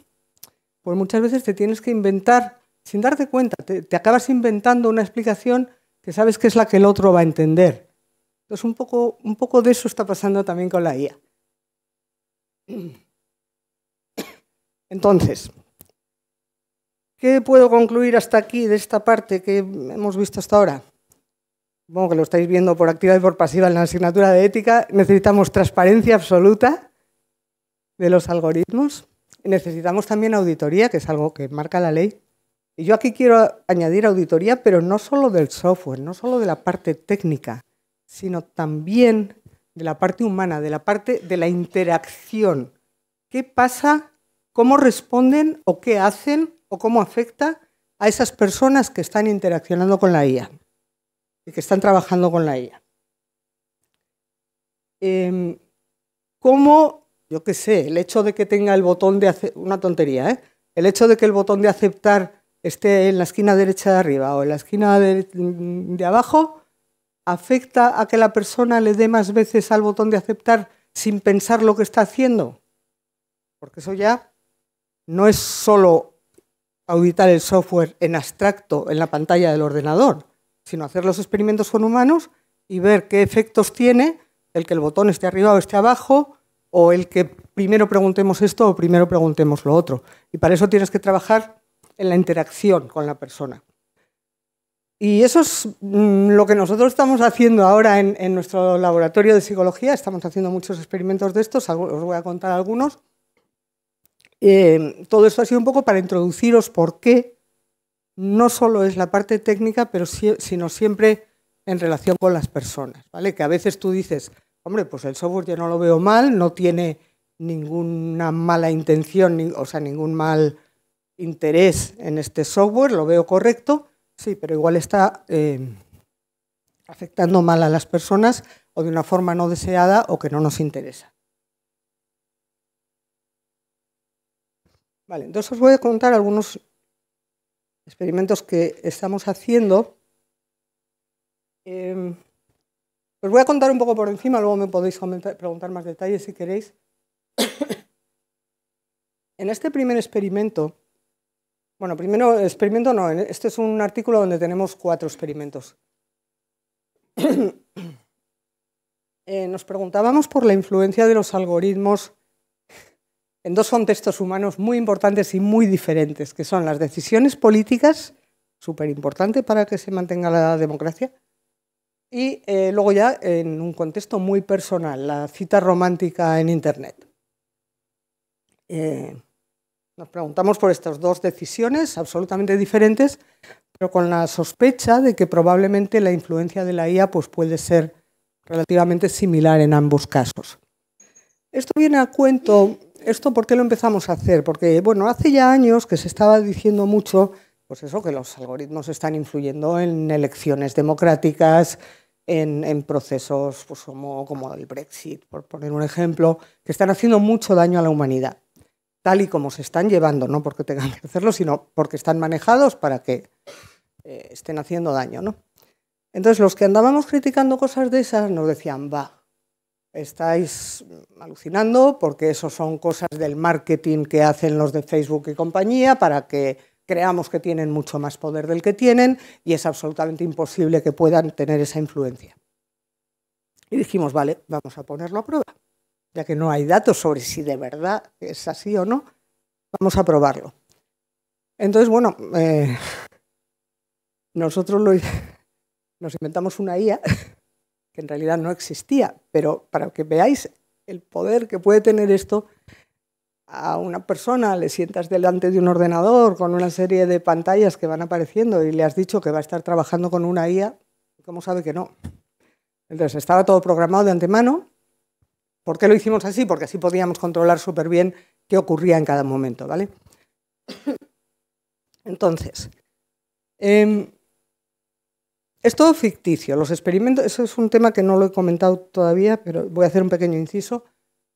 pues muchas veces te tienes que inventar, sin darte cuenta, te, acabas inventando una explicación que sabes que es la que el otro va a entender. Entonces, un poco, un poco de eso está pasando también con la IA. Entonces, ¿Qué puedo concluir hasta aquí de esta parte que hemos visto hasta ahora? Supongo que lo estáis viendo por activa y por pasiva en la asignatura de ética. Necesitamos transparencia absoluta de los algoritmos. Necesitamos también auditoría, que es algo que marca la ley. Y yo aquí quiero añadir auditoría, pero no solo del software, no solo de la parte técnica, sino también de la parte humana, de la parte de la interacción. ¿Qué pasa? ¿Cómo responden o qué hacen o cómo afecta a esas personas que están interaccionando con la IA y que están trabajando con la IA. Em, ¿Cómo, yo qué sé, el hecho de que tenga el botón de hacer, una tontería, ¿eh? el hecho de que el botón de aceptar esté en la esquina derecha de arriba o en la esquina de abajo, afecta a que la persona le dé más veces al botón de aceptar sin pensar lo que está haciendo? Porque eso ya no es solo auditar el software en abstracto en la pantalla del ordenador, sino hacer los experimentos con humanos y ver qué efectos tiene el que el botón esté arriba o esté abajo, o el que primero preguntemos esto o primero preguntemos lo otro. Y para eso tienes que trabajar en la interacción con la persona. Y eso es mm, lo que nosotros estamos haciendo ahora en, nuestro laboratorio de psicología. Estamos haciendo muchos experimentos de estos, os voy a contar algunos. Em, todo esto ha sido un poco para introduciros por qué no solo es la parte técnica, pero sino siempre en relación con las personas, ¿vale? Que a veces tú dices, hombre, pues el software yo no lo veo mal, no tiene ninguna mala intención, o sea, ningún mal interés en este software, lo veo correcto, sí, pero igual está em, afectando mal a las personas o de una forma no deseada o que no nos interesa. Vale, entonces os voy a contar algunos experimentos que estamos haciendo. Em, os voy a contar un poco por encima, luego me podéis preguntar más detalles si queréis. en este primer experimento, bueno, primero experimento no, este es un artículo donde tenemos cuatro experimentos. Eh, nos preguntábamos por la influencia de los algoritmos en dos contextos humanos muy importantes y muy diferentes, que son las decisiones políticas, súper importante para que se mantenga la democracia, y eh, luego ya en un contexto muy personal, la cita romántica en Internet. Eh, nos preguntamos por estas dos decisiones absolutamente diferentes, pero con la sospecha de que probablemente la influencia de la IA pues, puede ser relativamente similar en ambos casos. Esto viene a cuento ¿esto por qué lo empezamos a hacer? Porque, bueno, hace ya años que se estaba diciendo mucho, pues eso, que los algoritmos están influyendo en elecciones democráticas, en, procesos pues, como, como el Brexit, por poner un ejemplo, que están haciendo mucho daño a la humanidad, tal y como se están llevando, no porque tengan que hacerlo, sino porque están manejados para que eh, estén haciendo daño, Entonces, los que andábamos criticando cosas de esas nos decían, va, estáis alucinando porque eso son cosas del marketing que hacen los de Facebook y compañía para que creamos que tienen mucho más poder del que tienen y es absolutamente imposible que puedan tener esa influencia. Y dijimos, vale, vamos a ponerlo a prueba, ya que no hay datos sobre si de verdad es así o no, vamos a probarlo. Entonces, bueno, eh, nosotros lo, nos inventamos una IA que en realidad no existía, pero para que veáis el poder que puede tener esto, a una persona le sientas delante de un ordenador con una serie de pantallas que van apareciendo y le has dicho que va a estar trabajando con una IA, ¿cómo sabe que no? Entonces estaba todo programado de antemano. ¿Por qué lo hicimos así? Porque así podíamos controlar súper bien qué ocurría en cada momento, ¿vale? Entonces, em, es todo ficticio. Los experimentos, eso es un tema que no lo he comentado todavía, pero voy a hacer un pequeño inciso.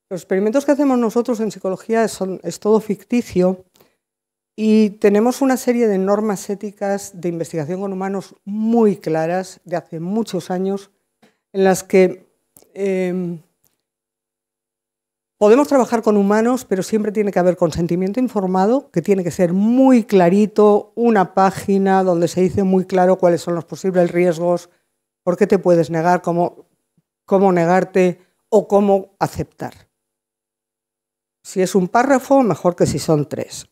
Los experimentos que hacemos nosotros en psicología son, es todo ficticio y tenemos una serie de normas éticas de investigación con humanos muy claras de hace muchos años en las que eh, Podemos trabajar con humanos, pero siempre tiene que haber consentimiento informado, que tiene que ser muy clarito, una página donde se dice muy claro cuáles son los posibles riesgos, por qué te puedes negar, cómo, negarte o cómo aceptar. Si es un párrafo, mejor que si son tres.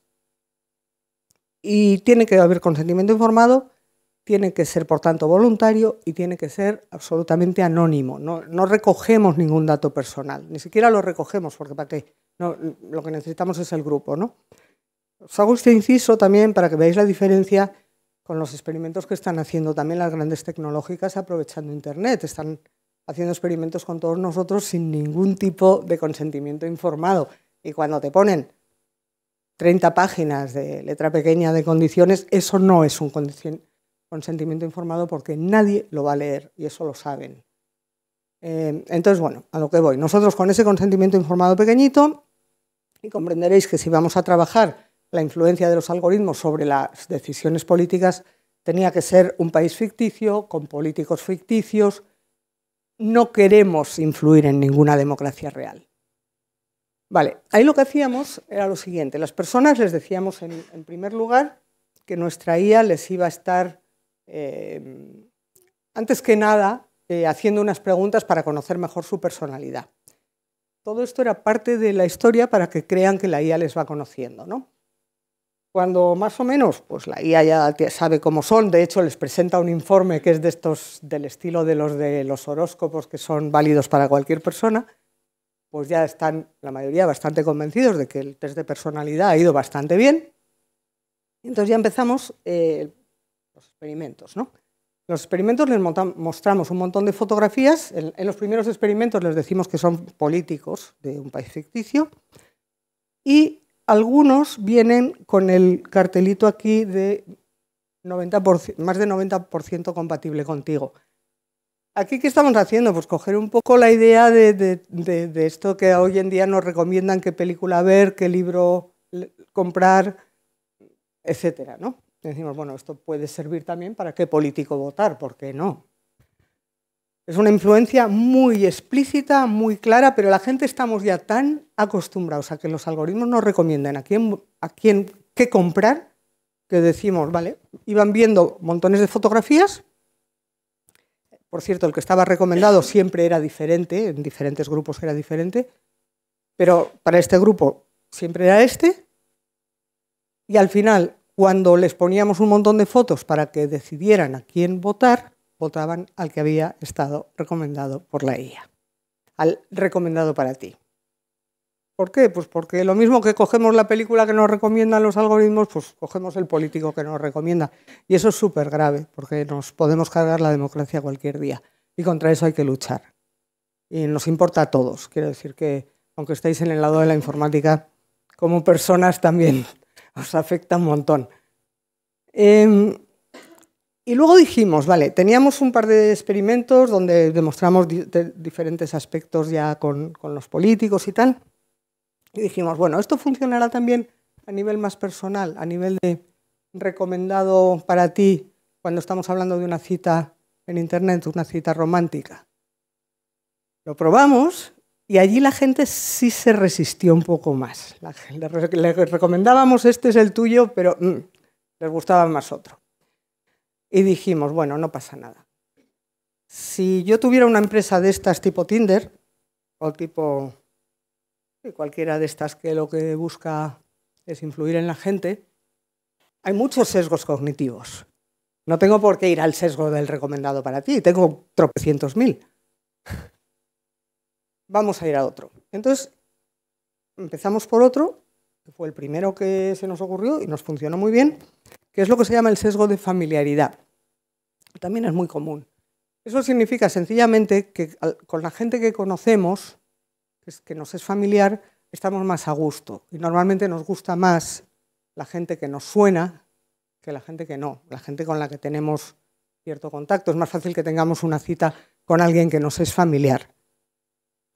Y tiene que haber consentimiento informado tiene que ser, por tanto, voluntario y tiene que ser absolutamente anónimo. No, recogemos ningún dato personal, ni siquiera lo recogemos, porque para qué. No, lo que necesitamos es el grupo. ¿no? Os hago este inciso también para que veáis la diferencia con los experimentos que están haciendo también las grandes tecnológicas aprovechando Internet. Están haciendo experimentos con todos nosotros sin ningún tipo de consentimiento informado. Y cuando te ponen 30 páginas de letra pequeña de condiciones, eso no es un, consentimiento informado porque nadie lo va a leer y eso lo saben. Eh, entonces, bueno, a lo que voy. Nosotros con ese consentimiento informado pequeñito, y comprenderéis que si vamos a trabajar la influencia de los algoritmos sobre las decisiones políticas, tenía que ser un país ficticio, con políticos ficticios. No queremos influir en ninguna democracia real. Vale, ahí lo que hacíamos era lo siguiente. Las personas les decíamos en primer lugar que nuestra IA les iba a estar Em, antes que nada, eh, haciendo unas preguntas para conocer mejor su personalidad. Todo esto era parte de la historia para que crean que la IA les va conociendo, ¿no? Cuando más o menos, pues la IA ya sabe cómo son, de hecho les presenta un informe que es de estos del estilo de los de los horóscopos que son válidos para cualquier persona, pues ya están la mayoría bastante convencidos de que el test de personalidad ha ido bastante bien. Entonces ya empezamos eh, experimentos. ¿no? Los experimentos les mostramos un montón de fotografías. En, los primeros experimentos les decimos que son políticos de un país ficticio. Y algunos vienen con el cartelito aquí de 90%, más de 90% compatible contigo. Aquí, ¿qué estamos haciendo? Pues coger un poco la idea de, de esto que hoy en día nos recomiendan qué película ver, qué libro comprar, etcétera, ¿no? decimos, bueno, esto puede servir también para qué político votar, ¿por qué no? Es una influencia muy explícita, muy clara, pero la gente estamos ya tan acostumbrados a que los algoritmos nos recomiendan a quién, a quién qué comprar, que decimos, vale, iban viendo montones de fotografías. Por cierto, el que estaba recomendado siempre era diferente, en diferentes grupos era diferente, pero para este grupo siempre era este. Y al final cuando les poníamos un montón de fotos para que decidieran a quién votar, votaban al que había estado recomendado por la IA, al recomendado para ti. ¿Por qué? Pues porque lo mismo que cogemos la película que nos recomiendan los algoritmos, pues cogemos el político que nos recomienda. Y eso es súper grave, porque nos podemos cargar la democracia cualquier día. Y contra eso hay que luchar. Y nos importa a todos. Quiero decir que, aunque estéis en el lado de la informática, como personas también os afecta un montón. Em, y luego dijimos, vale, teníamos un par de experimentos donde demostramos diferentes aspectos ya con, con, los políticos y tal. Y dijimos, bueno, esto funcionará también a nivel más personal, a nivel de recomendado para ti cuando estamos hablando de una cita en Internet, una cita romántica. Lo probamos y allí la gente sí se resistió un poco más. Les recomendábamos, este es el tuyo, pero mm, les gustaba más otro. Y dijimos, bueno, no pasa nada. Si yo tuviera una empresa de estas tipo Tinder, o tipo cualquiera de estas que lo que busca es influir en la gente, hay muchos sesgos cognitivos. No tengo por qué ir al sesgo del recomendado para ti, tengo tropecientos mil vamos a ir a otro. Entonces, empezamos por otro, que fue el primero que se nos ocurrió y nos funcionó muy bien, que es lo que se llama el sesgo de familiaridad. También es muy común. Eso significa sencillamente que con la gente que conocemos, que nos es familiar, estamos más a gusto. Y normalmente nos gusta más la gente que nos suena que la gente que no, la gente con la que tenemos cierto contacto. Es más fácil que tengamos una cita con alguien que nos es familiar.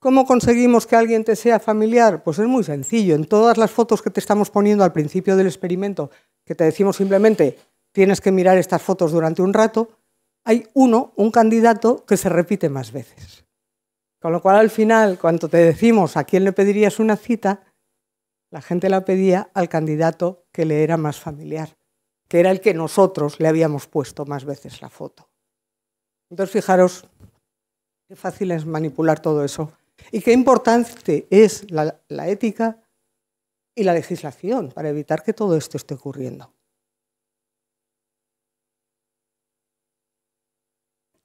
¿Cómo conseguimos que alguien te sea familiar? Pues es muy sencillo. En todas las fotos que te estamos poniendo al principio del experimento, que te decimos simplemente tienes que mirar estas fotos durante un rato, hay uno, un candidato, que se repite más veces. Con lo cual al final, cuando te decimos a quién le pedirías una cita, la gente la pedía al candidato que le era más familiar, que era el que nosotros le habíamos puesto más veces la foto. Entonces, fijaros qué fácil es manipular todo eso y qué importante es la, ética y la legislación para evitar que todo esto esté ocurriendo.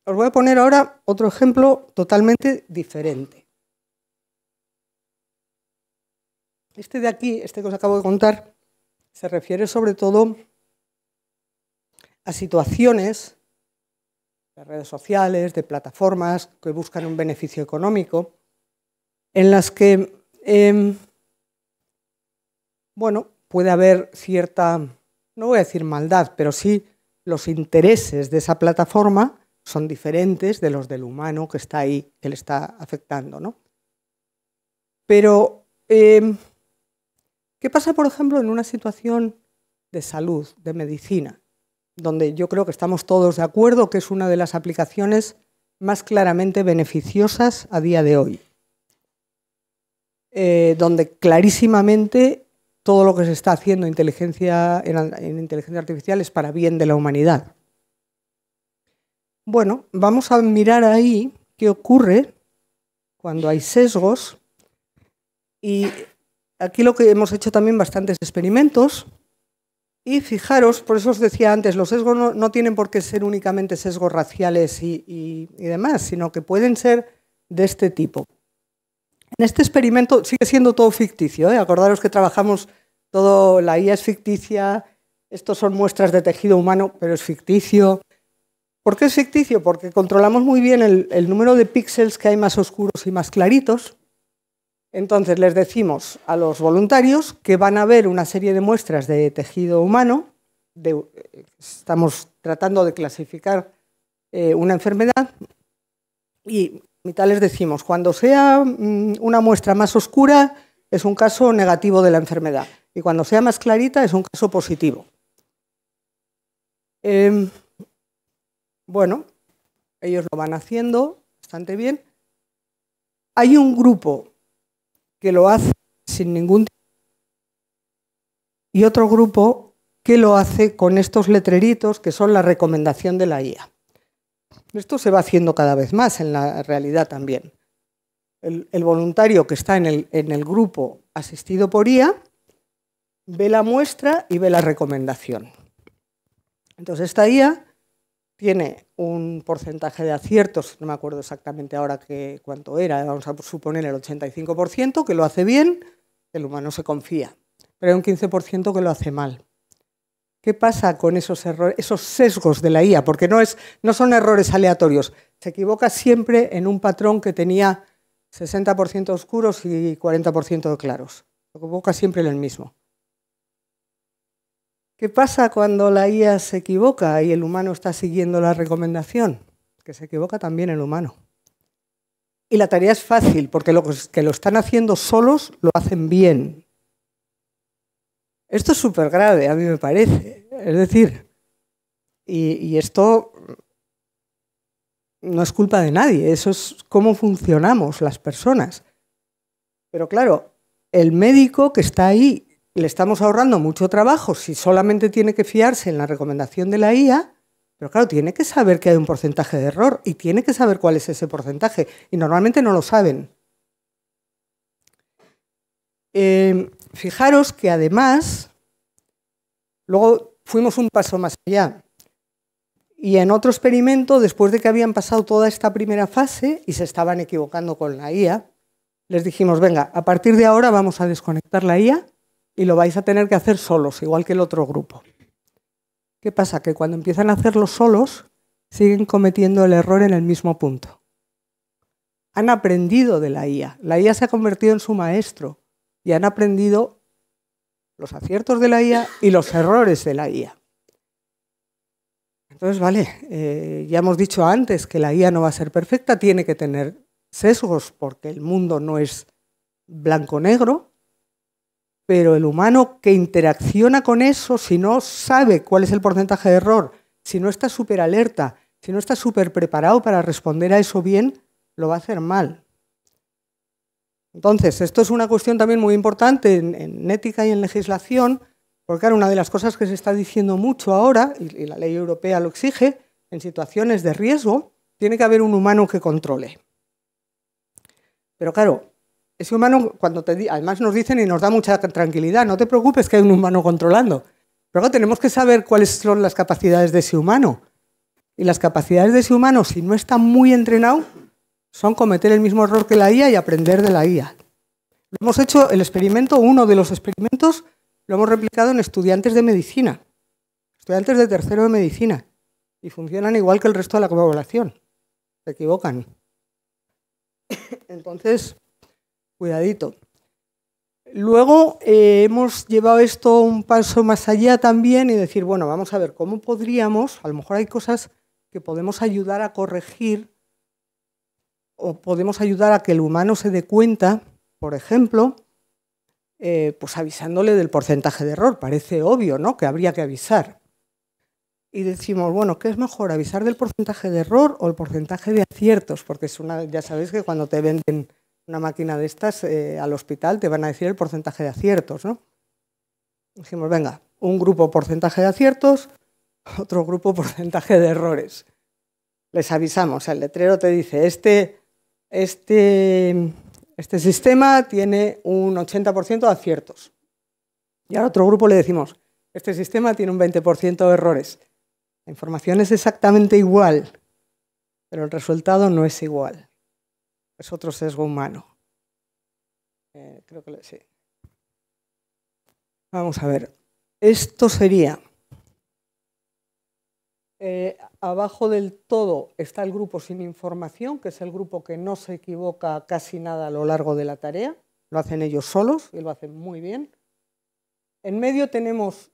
Os voy a poner ahora otro ejemplo totalmente diferente. Este de aquí, este que os acabo de contar, se refiere sobre todo a situaciones de redes sociales, de plataformas que buscan un beneficio económico en las que, em, bueno, puede haber cierta, no voy a decir maldad, pero sí los intereses de esa plataforma son diferentes de los del humano que está ahí, que le está afectando, Pero, em, ¿qué pasa, por ejemplo, en una situación de salud, de medicina, donde yo creo que estamos todos de acuerdo que es una de las aplicaciones más claramente beneficiosas a día de hoy? Eh, donde clarísimamente todo lo que se está haciendo inteligencia, en, inteligencia artificial es para bien de la humanidad. Bueno, vamos a mirar ahí qué ocurre cuando hay sesgos y aquí lo que hemos hecho también bastantes experimentos y fijaros, por eso os decía antes, los sesgos no, tienen por qué ser únicamente sesgos raciales y demás, sino que pueden ser de este tipo. En este experimento sigue siendo todo ficticio. ¿eh? Acordaros que trabajamos todo, la IA es ficticia, estos son muestras de tejido humano, pero es ficticio. ¿Por qué es ficticio? Porque controlamos muy bien el, número de píxeles que hay más oscuros y más claritos. Entonces les decimos a los voluntarios que van a ver una serie de muestras de tejido humano. estamos tratando de clasificar eh, una enfermedad y les decimos, cuando sea mm, una muestra más oscura es un caso negativo de la enfermedad y cuando sea más clarita es un caso positivo. Em, bueno, ellos lo van haciendo bastante bien. Hay un grupo que lo hace sin ningún y otro grupo que lo hace con estos letreritos que son la recomendación de la IA. Esto se va haciendo cada vez más en la realidad también. El, voluntario que está en el, grupo asistido por IA ve la muestra y ve la recomendación. Entonces esta IA tiene un porcentaje de aciertos, no me acuerdo exactamente ahora que, cuánto era, vamos a suponer el 85%, que lo hace bien, el humano se confía, pero hay un 15% que lo hace mal. ¿Qué pasa con esos errores, esos sesgos de la IA? Porque no, no son errores aleatorios. Se equivoca siempre en un patrón que tenía 60% oscuros y 40% claros. Se equivoca siempre en el mismo. ¿Qué pasa cuando la IA se equivoca y el humano está siguiendo la recomendación? Que se equivoca también el humano. Y la tarea es fácil, porque los que lo están haciendo solos lo hacen bien, esto es súper grave, a mí me parece. Es decir, y, esto no es culpa de nadie, eso es cómo funcionamos las personas. Pero claro, el médico que está ahí, le estamos ahorrando mucho trabajo si solamente tiene que fiarse en la recomendación de la IA, pero claro, tiene que saber que hay un porcentaje de error y tiene que saber cuál es ese porcentaje. Y normalmente no lo saben. Eh, Fijaros que además, luego fuimos un paso más allá. Y en otro experimento, después de que habían pasado toda esta primera fase y se estaban equivocando con la IA, les dijimos, venga, a partir de ahora vamos a desconectar la IA y lo vais a tener que hacer solos, igual que el otro grupo. ¿Qué pasa? Que cuando empiezan a hacerlo solos, siguen cometiendo el error en el mismo punto. Han aprendido de la IA. La IA se ha convertido en su maestro y han aprendido los aciertos de la IA y los errores de la IA. Entonces, vale, eh, ya hemos dicho antes que la IA no va a ser perfecta, tiene que tener sesgos porque el mundo no es blanco-negro, pero el humano que interacciona con eso, si no sabe cuál es el porcentaje de error, si no está súper alerta, si no está súper preparado para responder a eso bien, lo va a hacer mal. Entonces, esto es una cuestión también muy importante en, ética y en legislación, porque claro, una de las cosas que se está diciendo mucho ahora, y, la ley europea lo exige, en situaciones de riesgo, tiene que haber un humano que controle. Pero claro, ese humano, cuando te, además nos dicen y nos da mucha tranquilidad, no te preocupes que hay un humano controlando. Pero tenemos que saber cuáles son las capacidades de ese humano. Y las capacidades de ese humano, si no está muy entrenado, son cometer el mismo error que la IA y aprender de la IA. Lo hemos hecho el experimento, uno de los experimentos, lo hemos replicado en estudiantes de medicina, estudiantes de tercero de medicina, y funcionan igual que el resto de la población. Se equivocan. Entonces, cuidadito. Luego eh, hemos llevado esto un paso más allá también y decir, bueno, vamos a ver cómo podríamos, a lo mejor hay cosas que podemos ayudar a corregir o podemos ayudar a que el humano se dé cuenta, por ejemplo, eh, pues avisándole del porcentaje de error. Parece obvio, ¿no? Que habría que avisar. Y decimos, bueno, ¿qué es mejor? ¿Avisar del porcentaje de error o el porcentaje de aciertos? Porque es una, ya sabéis que cuando te venden una máquina de estas eh, al hospital te van a decir el porcentaje de aciertos, ¿no? Dijimos, venga, un grupo porcentaje de aciertos, otro grupo porcentaje de errores. Les avisamos, el letrero te dice, este este, este, sistema tiene un 80% de aciertos. Y al otro grupo le decimos, este sistema tiene un 20% de errores. La información es exactamente igual, pero el resultado no es igual. Es otro sesgo humano. Eh, creo que sí. Vamos a ver. Esto sería eh, abajo del todo está el grupo sin información, que es el grupo que no se equivoca casi nada a lo largo de la tarea. Lo hacen ellos solos y lo hacen muy bien. En medio tenemos...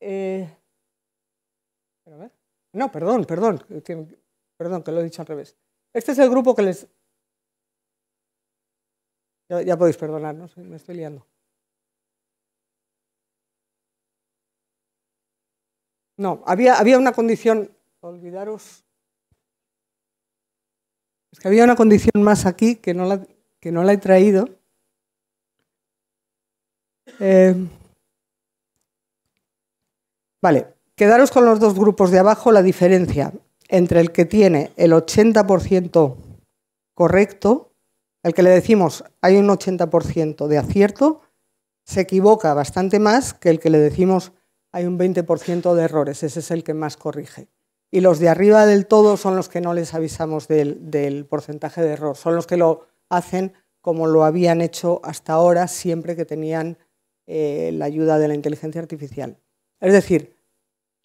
Eh, no, perdón, perdón, perdón, que lo he dicho al revés. Este es el grupo que les... Ya, ya podéis perdonarnos, me estoy liando. No, había, había una condición, olvidaros, es que había una condición más aquí que no la, que no la he traído. Eh, vale, quedaros con los dos grupos de abajo, la diferencia entre el que tiene el 80% correcto, el que le decimos hay un 80% de acierto, se equivoca bastante más que el que le decimos hay un 20% de errores, ese es el que más corrige. Y los de arriba del todo son los que no les avisamos del, porcentaje de error, son los que lo hacen como lo habían hecho hasta ahora siempre que tenían eh, la ayuda de la inteligencia artificial. Es decir,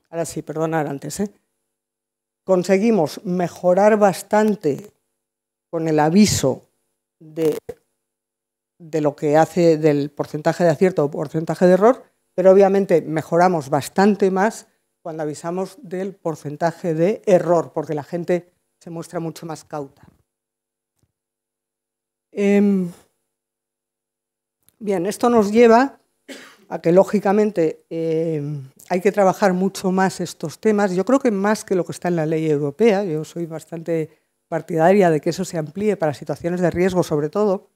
ahora sí, perdonar antes, ¿eh? conseguimos mejorar bastante con el aviso de, lo que hace del porcentaje de acierto o porcentaje de error pero obviamente mejoramos bastante más cuando avisamos del porcentaje de error, porque la gente se muestra mucho más cauta. Em, bien, esto nos lleva a que lógicamente em, hay que trabajar mucho más estos temas. Yo creo que más que lo que está en la ley europea, yo soy bastante partidaria de que eso se amplíe para situaciones de riesgo sobre todo.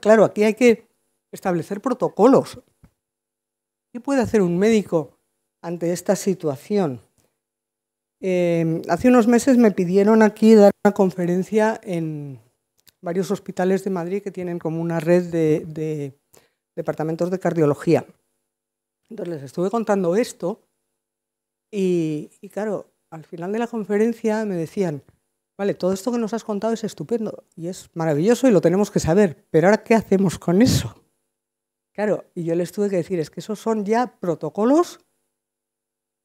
Claro, aquí hay que establecer protocolos. ¿Qué puede hacer un médico ante esta situación? Em, hace unos meses me pidieron aquí dar una conferencia en varios hospitales de Madrid que tienen como una red de, departamentos de cardiología. Entonces les estuve contando esto y claro, al final de la conferencia me decían, Vale, todo esto que nos has contado es estupendo y es maravilloso y lo tenemos que saber, pero ahora ¿qué hacemos con eso? Claro, y yo les tuve que decir, es que esos son ya protocolos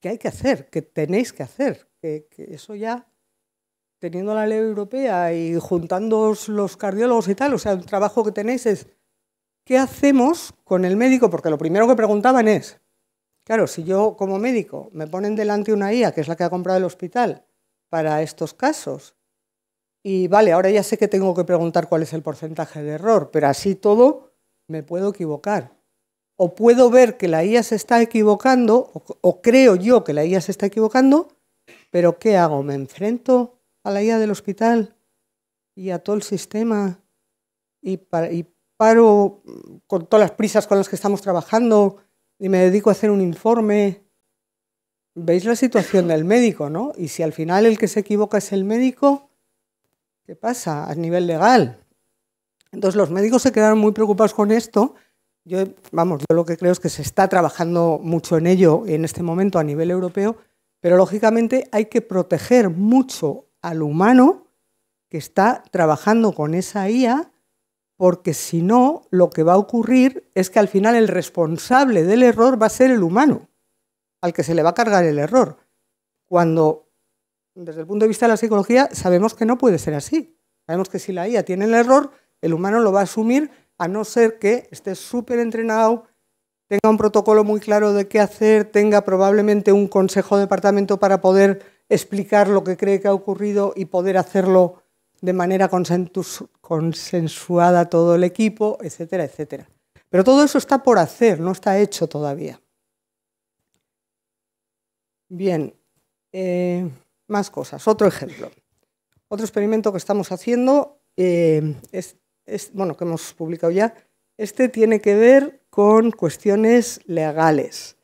que hay que hacer, que tenéis que hacer, que, eso ya, teniendo la ley europea y juntando los cardiólogos y tal, o sea, el trabajo que tenéis es, ¿qué hacemos con el médico? Porque lo primero que preguntaban es, claro, si yo como médico me ponen delante una IA, que es la que ha comprado el hospital, para estos casos, y vale, ahora ya sé que tengo que preguntar cuál es el porcentaje de error, pero así todo me puedo equivocar. O puedo ver que la IA se está equivocando, o, creo yo que la IA se está equivocando, pero ¿qué hago? ¿Me enfrento a la IA del hospital y a todo el sistema y, y paro con todas las prisas con las que estamos trabajando y me dedico a hacer un informe? Veis la situación del médico, ¿no? Y si al final el que se equivoca es el médico, ¿qué pasa a nivel legal? Entonces los médicos se quedaron muy preocupados con esto. Yo, vamos, yo lo que creo es que se está trabajando mucho en ello en este momento a nivel europeo, pero lógicamente hay que proteger mucho al humano que está trabajando con esa IA, porque si no, lo que va a ocurrir es que al final el responsable del error va a ser el humano, al que se le va a cargar el error. Cuando, desde el punto de vista de la psicología, sabemos que no puede ser así. Sabemos que si la IA tiene el error, el humano lo va a asumir a no ser que esté súper entrenado, tenga un protocolo muy claro de qué hacer, tenga probablemente un consejo de departamento para poder explicar lo que cree que ha ocurrido y poder hacerlo de manera consensuada todo el equipo, etcétera, etcétera. Pero todo eso está por hacer, no está hecho todavía. Bien, eh, más cosas. Otro ejemplo. Otro experimento que estamos haciendo eh, es bueno, que hemos publicado ya, este tiene que ver con cuestiones legales.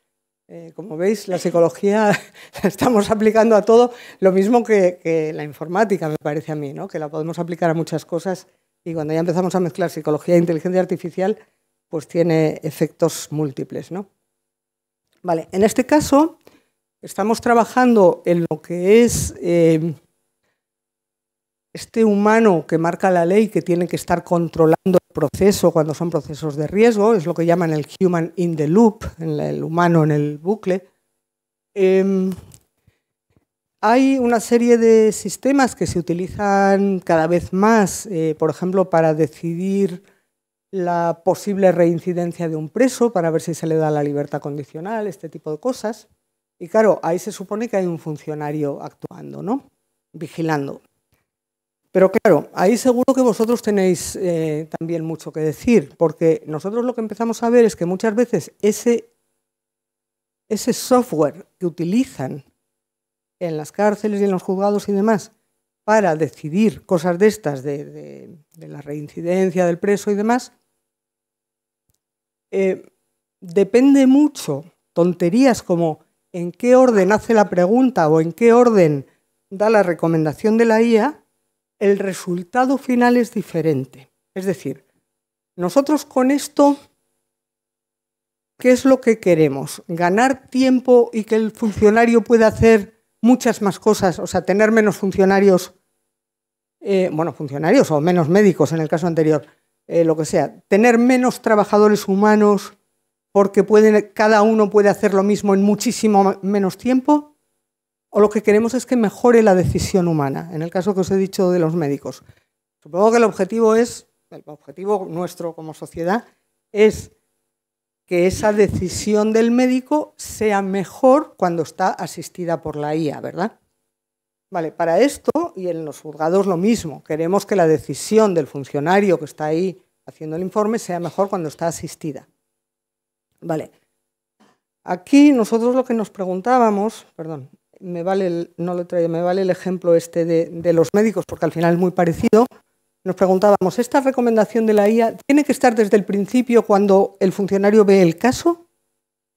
Eh, como veis, la psicología la estamos aplicando a todo, lo mismo que, la informática, me parece a mí, ¿no? que la podemos aplicar a muchas cosas y cuando ya empezamos a mezclar psicología e inteligencia artificial, pues tiene efectos múltiples. ¿no? Vale, en este caso, estamos trabajando en lo que es... Eh, este humano que marca la ley, que tiene que estar controlando el proceso cuando son procesos de riesgo, es lo que llaman el human in the loop, el humano en el bucle, em, hay una serie de sistemas que se utilizan cada vez más, eh, por ejemplo, para decidir la posible reincidencia de un preso, para ver si se le da la libertad condicional, este tipo de cosas. Y claro, ahí se supone que hay un funcionario actuando, ¿no? Vigilando. Pero claro, ahí seguro que vosotros tenéis eh, también mucho que decir, porque nosotros lo que empezamos a ver es que muchas veces ese, software que utilizan en las cárceles y en los juzgados y demás para decidir cosas de estas, de, la reincidencia del preso y demás, eh, depende mucho tonterías como en qué orden hace la pregunta o en qué orden da la recomendación de la IA, el resultado final es diferente. Es decir, nosotros con esto, ¿qué es lo que queremos? ¿Ganar tiempo y que el funcionario pueda hacer muchas más cosas? O sea, tener menos funcionarios, eh, bueno, funcionarios o menos médicos en el caso anterior, eh, lo que sea. Tener menos trabajadores humanos porque cada uno puede hacer lo mismo en muchísimo menos tiempo o lo que queremos es que mejore la decisión humana, en el caso que os he dicho de los médicos. Supongo que el objetivo es, el objetivo nuestro como sociedad, es que esa decisión del médico sea mejor cuando está asistida por la IA, ¿verdad? Vale, para esto, y en los juzgados lo mismo, queremos que la decisión del funcionario que está ahí haciendo el informe sea mejor cuando está asistida. Vale. Aquí nosotros lo que nos preguntábamos, perdón, me vale, el, no lo me vale el ejemplo este de, los médicos, porque al final es muy parecido. Nos preguntábamos, ¿esta recomendación de la IA tiene que estar desde el principio cuando el funcionario ve el caso?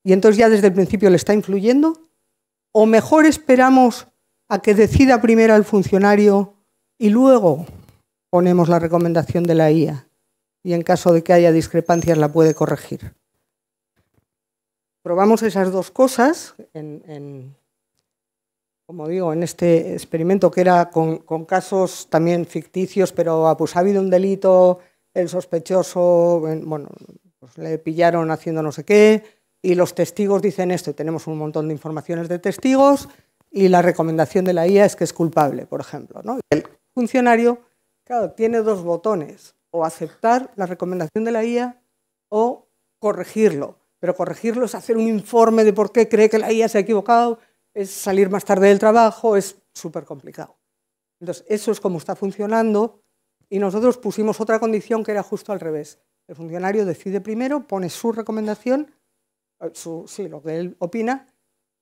Y entonces ya desde el principio le está influyendo. ¿O mejor esperamos a que decida primero el funcionario y luego ponemos la recomendación de la IA? Y en caso de que haya discrepancias la puede corregir. Probamos esas dos cosas en como digo, en este experimento que era con, casos también ficticios, pero pues ha habido un delito, el sospechoso, bueno, pues le pillaron haciendo no sé qué, y los testigos dicen esto, tenemos un montón de informaciones de testigos, y la recomendación de la IA es que es culpable, por ejemplo. ¿no? El funcionario, claro, tiene dos botones, o aceptar la recomendación de la IA o corregirlo. Pero corregirlo es hacer un informe de por qué cree que la IA se ha equivocado, es salir más tarde del trabajo, es súper complicado. Entonces, eso es como está funcionando y nosotros pusimos otra condición que era justo al revés. El funcionario decide primero, pone su recomendación, eh, su, sí, lo que él opina,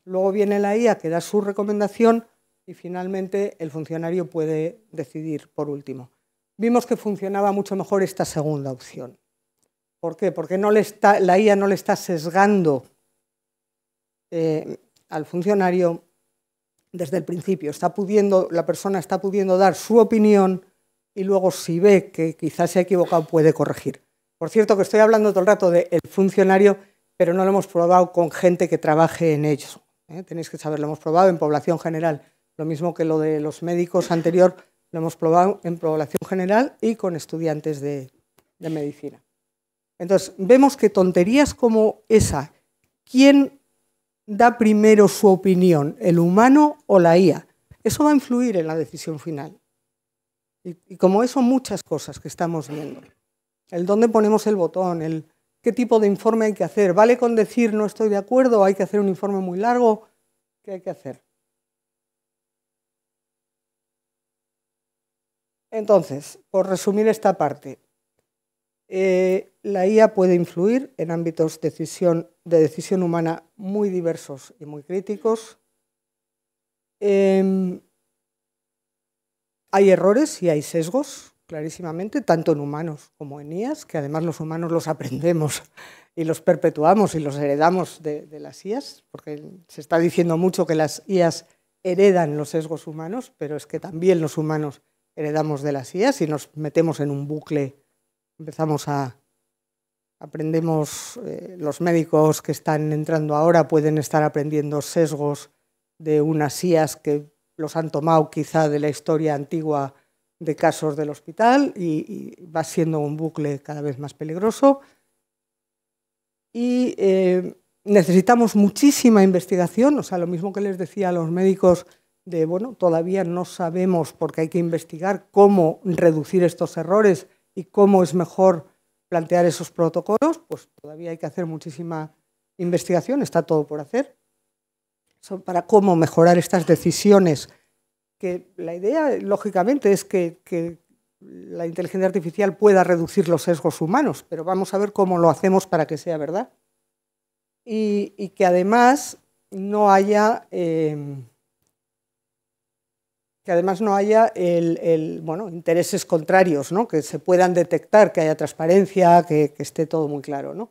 luego viene la IA que da su recomendación y finalmente el funcionario puede decidir por último. Vimos que funcionaba mucho mejor esta segunda opción. ¿Por qué? Porque no le está, la IA no le está sesgando eh, al funcionario desde el principio. Está pudiendo, la persona está pudiendo dar su opinión y luego si ve que quizás se ha equivocado puede corregir. Por cierto que estoy hablando todo el rato del funcionario, pero no lo hemos probado con gente que trabaje en ellos. ¿eh? Tenéis que saber, lo hemos probado en población general. Lo mismo que lo de los médicos anterior, lo hemos probado en población general y con estudiantes de, de medicina. Entonces, vemos que tonterías como esa, ¿quién da primero su opinión, el humano o la IA? Eso va a influir en la decisión final. Y, como eso, muchas cosas que estamos viendo. El dónde ponemos el botón, el qué tipo de informe hay que hacer. ¿Vale con decir no estoy de acuerdo? ¿Hay que hacer un informe muy largo? ¿Qué hay que hacer? Entonces, por resumir esta parte, eh, la IA puede influir en ámbitos de decisión, humana muy diversos y muy críticos. Em, hay errores y hay sesgos, clarísimamente, tanto en humanos como en IAS, que además los humanos los aprendemos y los perpetuamos y los heredamos de, de las IAS, porque se está diciendo mucho que las IAS heredan los sesgos humanos, pero es que también los humanos heredamos de las IAS y nos metemos en un bucle empezamos a, aprendemos, eh, los médicos que están entrando ahora pueden estar aprendiendo sesgos de unas IAS que los han tomado quizá de la historia antigua de casos del hospital y, va siendo un bucle cada vez más peligroso. Y eh, necesitamos muchísima investigación, o sea, lo mismo que les decía a los médicos de, bueno, todavía no sabemos porque hay que investigar cómo reducir estos errores y cómo es mejor plantear esos protocolos, pues todavía hay que hacer muchísima investigación, está todo por hacer, Son para cómo mejorar estas decisiones, que la idea, lógicamente, es que, la inteligencia artificial pueda reducir los sesgos humanos, pero vamos a ver cómo lo hacemos para que sea verdad. Y, que además no haya eh, que además no haya el, bueno, intereses contrarios, que se puedan detectar, que haya transparencia, que, esté todo muy claro.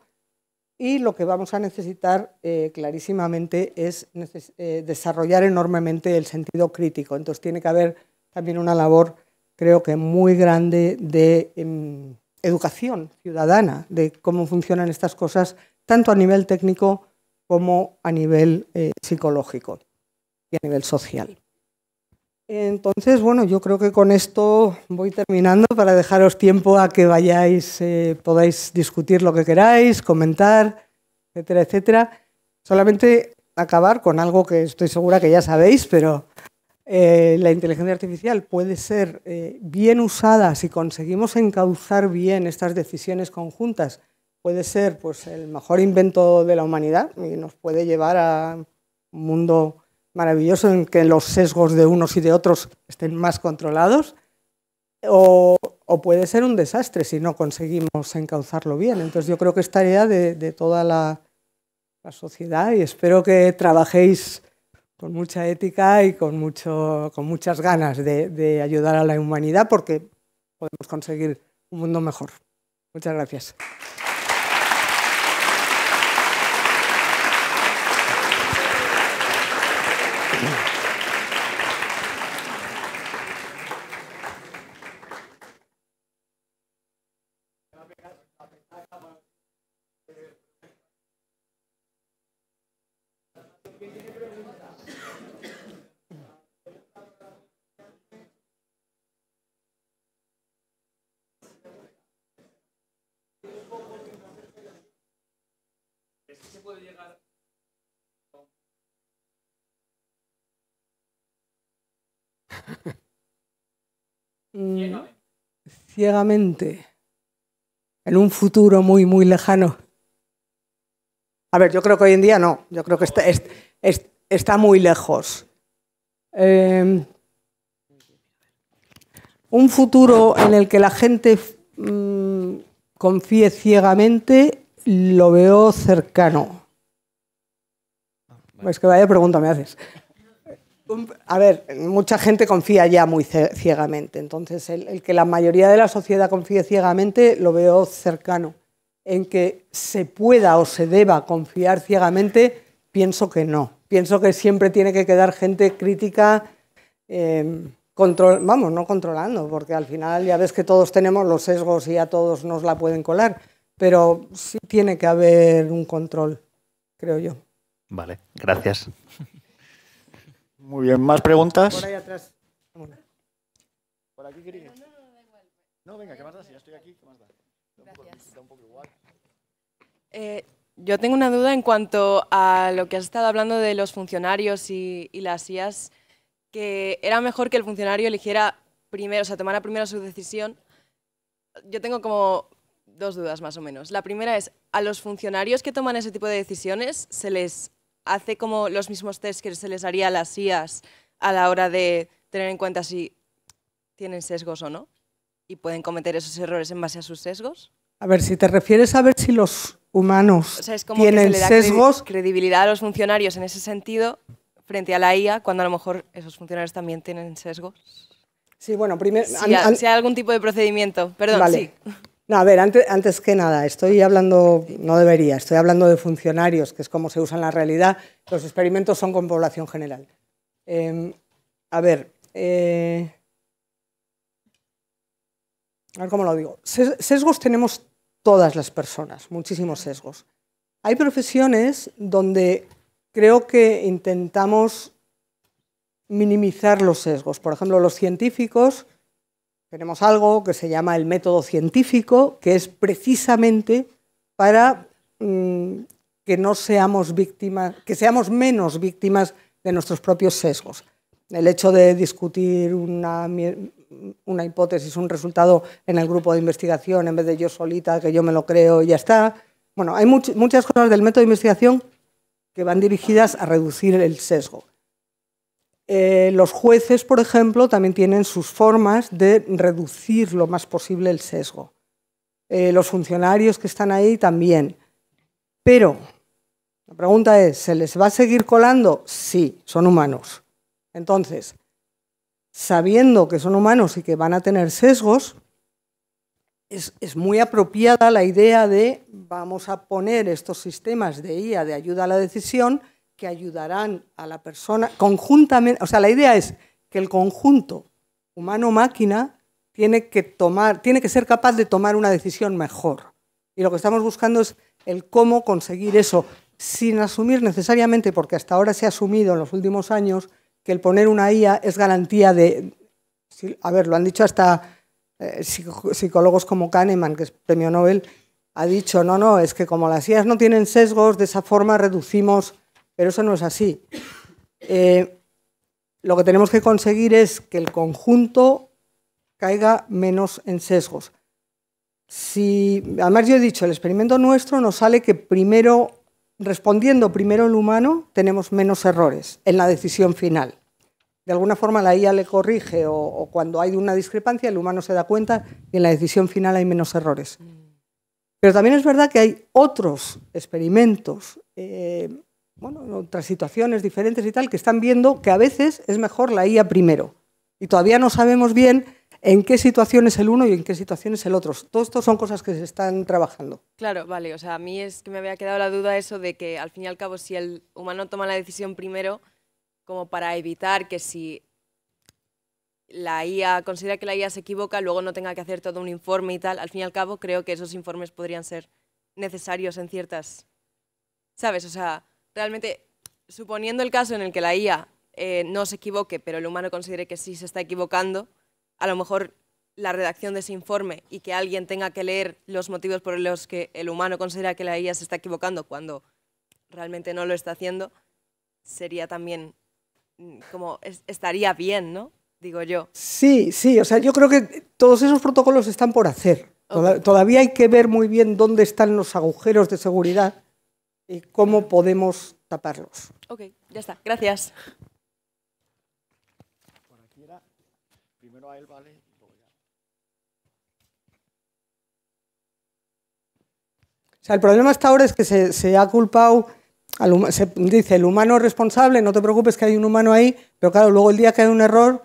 Y lo que vamos a necesitar eh, clarísimamente es eh, desarrollar enormemente el sentido crítico. Entonces tiene que haber también una labor, creo que muy grande, de em, educación ciudadana, de cómo funcionan estas cosas, tanto a nivel técnico como a nivel eh, psicológico y a nivel social. Entonces, bueno, yo creo que con esto voy terminando para dejaros tiempo a que vayáis, eh, podáis discutir lo que queráis, comentar, etcétera, etcétera. Solamente acabar con algo que estoy segura que ya sabéis, pero eh, la inteligencia artificial puede ser eh, bien usada si conseguimos encauzar bien estas decisiones conjuntas. Puede ser pues, el mejor invento de la humanidad y nos puede llevar a un mundo maravilloso en que los sesgos de unos y de otros estén más controlados, o, puede ser un desastre si no conseguimos encauzarlo bien. Entonces yo creo que es tarea de, toda la, sociedad y espero que trabajéis con mucha ética y con, mucho, con muchas ganas de ayudar a la humanidad porque podemos conseguir un mundo mejor. Muchas gracias. ciegamente en un futuro muy, muy lejano? A ver, yo creo que hoy en día no, yo creo que está, está muy lejos. Em, un futuro en el que la gente mm, confíe ciegamente lo veo cercano. pues que vaya pregunta me haces. A ver, mucha gente confía ya muy ciegamente, entonces el, que la mayoría de la sociedad confíe ciegamente lo veo cercano. En que se pueda o se deba confiar ciegamente, pienso que no. Pienso que siempre tiene que quedar gente crítica, em, vamos, no controlando, porque al final ya ves que todos tenemos los sesgos y a todos nos la pueden colar, pero sí tiene que haber un control, creo yo. Vale, gracias. Muy bien, ¿más preguntas? Por ahí atrás. ¿Por aquí No, venga, ¿qué más da? Si ya estoy aquí, ¿qué más da? un poco igual. Eh, yo tengo una duda en cuanto a lo que has estado hablando de los funcionarios y, y, las IAS, que era mejor que el funcionario eligiera primero, o sea, tomara primero su decisión. Yo tengo como dos dudas más o menos. La primera es, ¿a los funcionarios que toman ese tipo de decisiones se les hace como los mismos test que se les haría a las IAS a la hora de tener en cuenta si tienen sesgos o no y pueden cometer esos errores en base a sus sesgos. A ver, si te refieres a ver si los humanos o sea, es como tienen sesgos. credibilidad a los funcionarios en ese sentido frente a la IA, cuando a lo mejor esos funcionarios también tienen sesgos. Sí, bueno, primero. Si, hay algún tipo de procedimiento, perdón, vale. No, a ver, antes, que nada, estoy hablando, no debería, estoy hablando de funcionarios, que es como se usa en la realidad. Los experimentos son con población general. Em, a ver, eh, a ver cómo lo digo. Sesgos tenemos todas las personas, muchísimos sesgos. Hay profesiones donde creo que intentamos minimizar los sesgos. Por ejemplo, los científicos tenemos algo que se llama el método científico, que es precisamente para mm, que no seamos víctimas, que seamos menos víctimas de nuestros propios sesgos. El hecho de discutir una, hipótesis, un resultado en el grupo de investigación, en vez de yo solita, que yo me lo creo y ya está. Bueno, hay muchas cosas del método de investigación que van dirigidas a reducir el sesgo. Eh, los jueces, por ejemplo, también tienen sus formas de reducir lo más posible el sesgo. Eh, los funcionarios que están ahí también. Pero la pregunta es, ¿se les va a seguir colando? Sí, son humanos. Entonces, sabiendo que son humanos y que van a tener sesgos, es, es, muy apropiada la idea de vamos a poner estos sistemas de IA de ayuda a la decisión que ayudarán a la persona conjuntamente. O sea, la idea es que el conjunto humano-máquina tiene que tomar, tiene que ser capaz de tomar una decisión mejor. Y lo que estamos buscando es el cómo conseguir eso, sin asumir necesariamente, porque hasta ahora se ha asumido en los últimos años, que el poner una IA es garantía de. A ver, lo han dicho hasta eh, psicólogos como Kahneman, que es premio Nobel, ha dicho, no, no, es que como las IAs no tienen sesgos, de esa forma reducimos pero eso no es así. Eh, lo que tenemos que conseguir es que el conjunto caiga menos en sesgos. Si, además yo he dicho, el experimento nuestro nos sale que primero, respondiendo primero el humano, tenemos menos errores en la decisión final. De alguna forma la IA le corrige o, cuando hay una discrepancia el humano se da cuenta que en la decisión final hay menos errores. Mm. Pero también es verdad que hay otros experimentos eh, bueno, otras situaciones diferentes y tal, que están viendo que a veces es mejor la IA primero. Y todavía no sabemos bien en qué situación es el uno y en qué situación es el otro. Todo esto son cosas que se están trabajando. Claro, vale. O sea, a mí es que me había quedado la duda eso de que al fin y al cabo si el humano toma la decisión primero, como para evitar que si la IA considera que la IA se equivoca, luego no tenga que hacer todo un informe y tal. Al fin y al cabo creo que esos informes podrían ser necesarios en ciertas... ¿Sabes? O sea, realmente, suponiendo el caso en el que la IA eh, no se equivoque, pero el humano considere que sí se está equivocando, a lo mejor la redacción de ese informe y que alguien tenga que leer los motivos por los que el humano considera que la IA se está equivocando cuando realmente no lo está haciendo, sería también mm, como estaría bien, ¿no? Digo yo. Sí, sí, o sea, yo creo que todos esos protocolos están por hacer. Todavía hay que ver muy bien dónde están los agujeros de seguridad y cómo podemos taparlos. Ok, ya está. Gracias. el problema hasta ahora es que se, ha culpado, se dice el humano responsable, no te preocupes que hay un humano ahí, pero claro, luego el día que hay un error,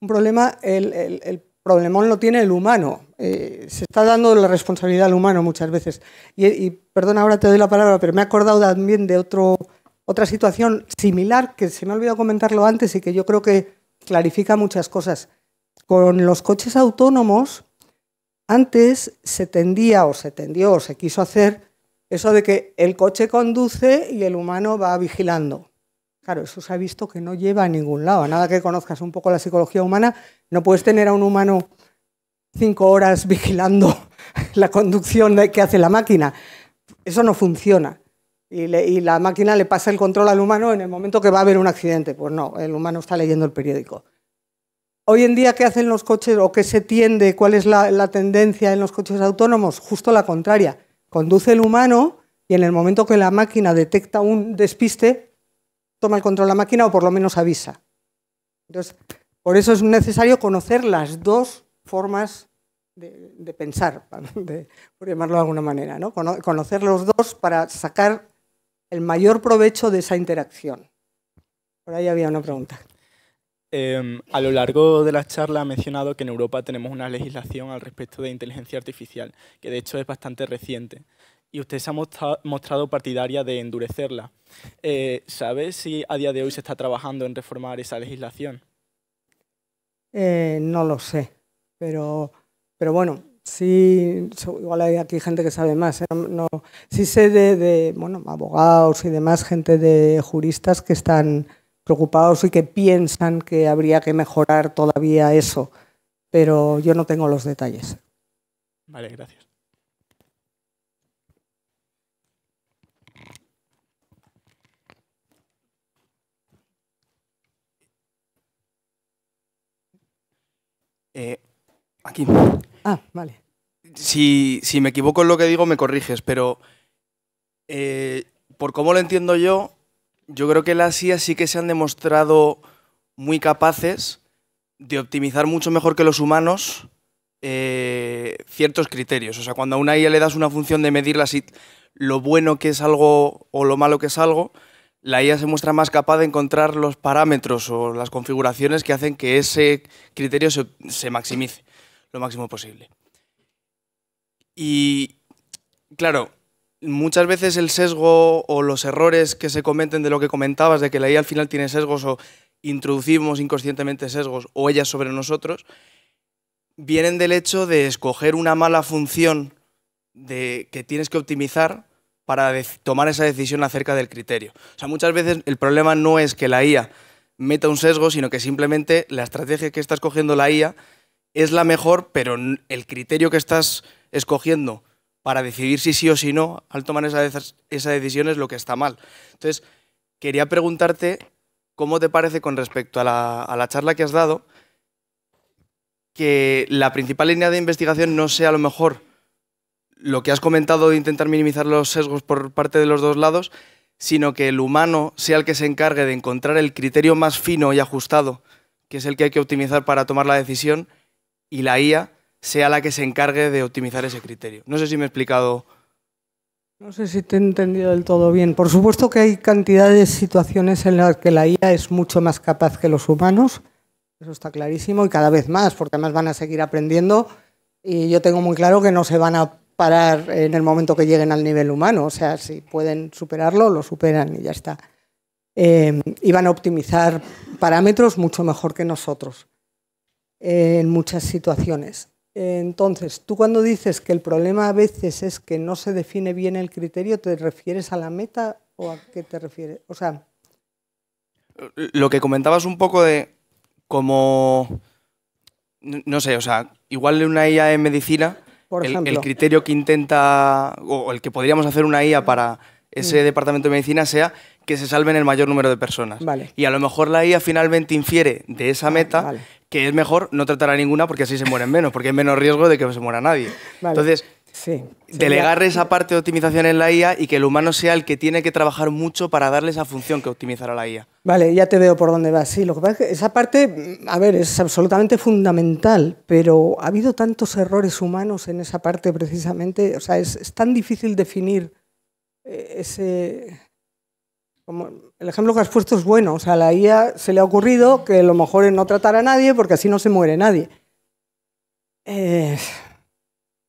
un problema, el, el, el problemón lo tiene el humano. Eh, se está dando la responsabilidad al humano muchas veces. Y, perdón, ahora te doy la palabra, pero me he acordado también de otro, otra situación similar que se me ha olvidado comentarlo antes y que yo creo que clarifica muchas cosas. Con los coches autónomos, antes se tendía o se tendió o se quiso hacer eso de que el coche conduce y el humano va vigilando. Claro, eso se ha visto que no lleva a ningún lado. nada que conozcas un poco la psicología humana, no puedes tener a un humano cinco horas vigilando la conducción que hace la máquina. Eso no funciona. Y, la máquina le pasa el control al humano en el momento que va a haber un accidente. Pues no, el humano está leyendo el periódico. Hoy en día, ¿qué hacen los coches o qué se tiende? ¿Cuál es la tendencia en los coches autónomos? Justo la contraria. Conduce el humano y en el momento que la máquina detecta un despiste, toma el control la máquina o por lo menos avisa. Entonces, por eso es necesario conocer las dos formas de, pensar, por llamarlo de alguna manera, ¿no? conocer los dos para sacar el mayor provecho de esa interacción. Por ahí había una pregunta. Em, a lo largo de la charla ha mencionado que en Europa tenemos una legislación al respecto de inteligencia artificial, que de hecho es bastante reciente y usted se ha mostrado partidaria de endurecerla. ¿Sabes eh, ¿Sabe si a día de hoy se está trabajando en reformar esa legislación? Eh, no lo sé, pero, pero bueno, sí, igual hay aquí gente que sabe más. ¿eh? No, sí sé de, de, bueno, abogados y demás, gente de juristas que están preocupados y que piensan que habría que mejorar todavía eso, pero yo no tengo los detalles. Vale, gracias. Eh, aquí. Ah, vale. Si, me equivoco en lo que digo, me corriges, pero eh, por cómo lo entiendo yo, yo creo que las IA sí que se han demostrado muy capaces de optimizar mucho mejor que los humanos eh, ciertos criterios. O sea, cuando a una IA le das una función de medir lo bueno que es algo o lo malo que es algo, la IA se muestra más capaz de encontrar los parámetros o las configuraciones que hacen que ese criterio se, maximice lo máximo posible. Y claro, muchas veces el sesgo o los errores que se cometen de lo que comentabas, de que la IA al final tiene sesgos o introducimos inconscientemente sesgos o ellas sobre nosotros, vienen del hecho de escoger una mala función de, que tienes que optimizar para tomar esa decisión acerca del criterio. O sea, muchas veces el problema no es que la IA meta un sesgo, sino que simplemente la estrategia que está escogiendo la IA es la mejor, pero el criterio que estás escogiendo para decidir si sí o si no al tomar esa, decisión es lo que está mal. Entonces, quería preguntarte cómo te parece con respecto a la, a la charla que has dado que la principal línea de investigación no sea a lo mejor lo que has comentado de intentar minimizar los sesgos por parte de los dos lados, sino que el humano sea el que se encargue de encontrar el criterio más fino y ajustado, que es el que hay que optimizar para tomar la decisión, y la IA sea la que se encargue de optimizar ese criterio. No sé si me he explicado. No sé si te he entendido del todo bien. Por supuesto que hay cantidades de situaciones en las que la IA es mucho más capaz que los humanos, eso está clarísimo, y cada vez más, porque además van a seguir aprendiendo. Y yo tengo muy claro que no se van a parar en el momento que lleguen al nivel humano. O sea, si pueden superarlo, lo superan y ya está. Eh, y van a optimizar parámetros mucho mejor que nosotros eh, en muchas situaciones. entonces, tú cuando dices que el problema a veces es que no se define bien el criterio, ¿te refieres a la meta o a qué te refieres? O sea... Lo que comentabas un poco de cómo No sé, o sea, igual de una IA en medicina el, criterio que intenta, o el que podríamos hacer una IA para ese mm. departamento de medicina sea que se salven el mayor número de personas. Y a lo mejor la IA finalmente infiere de esa meta que es mejor no tratar a ninguna porque así se mueren menos, porque hay menos riesgo de que se muera nadie. Entonces, Sí. Delegar esa parte de optimización en la IA y que el humano sea el que tiene que trabajar mucho para darle esa función que optimizará la IA. Vale, ya te veo por dónde vas. Sí, lo que pasa es que esa parte, a ver, es absolutamente fundamental, pero ha habido tantos errores humanos en esa parte precisamente. O sea, es, tan difícil definir eh, ese. el ejemplo que has puesto es bueno. O sea, a la IA se le ha ocurrido que lo mejor es no tratar a nadie porque así no se muere nadie. Eh,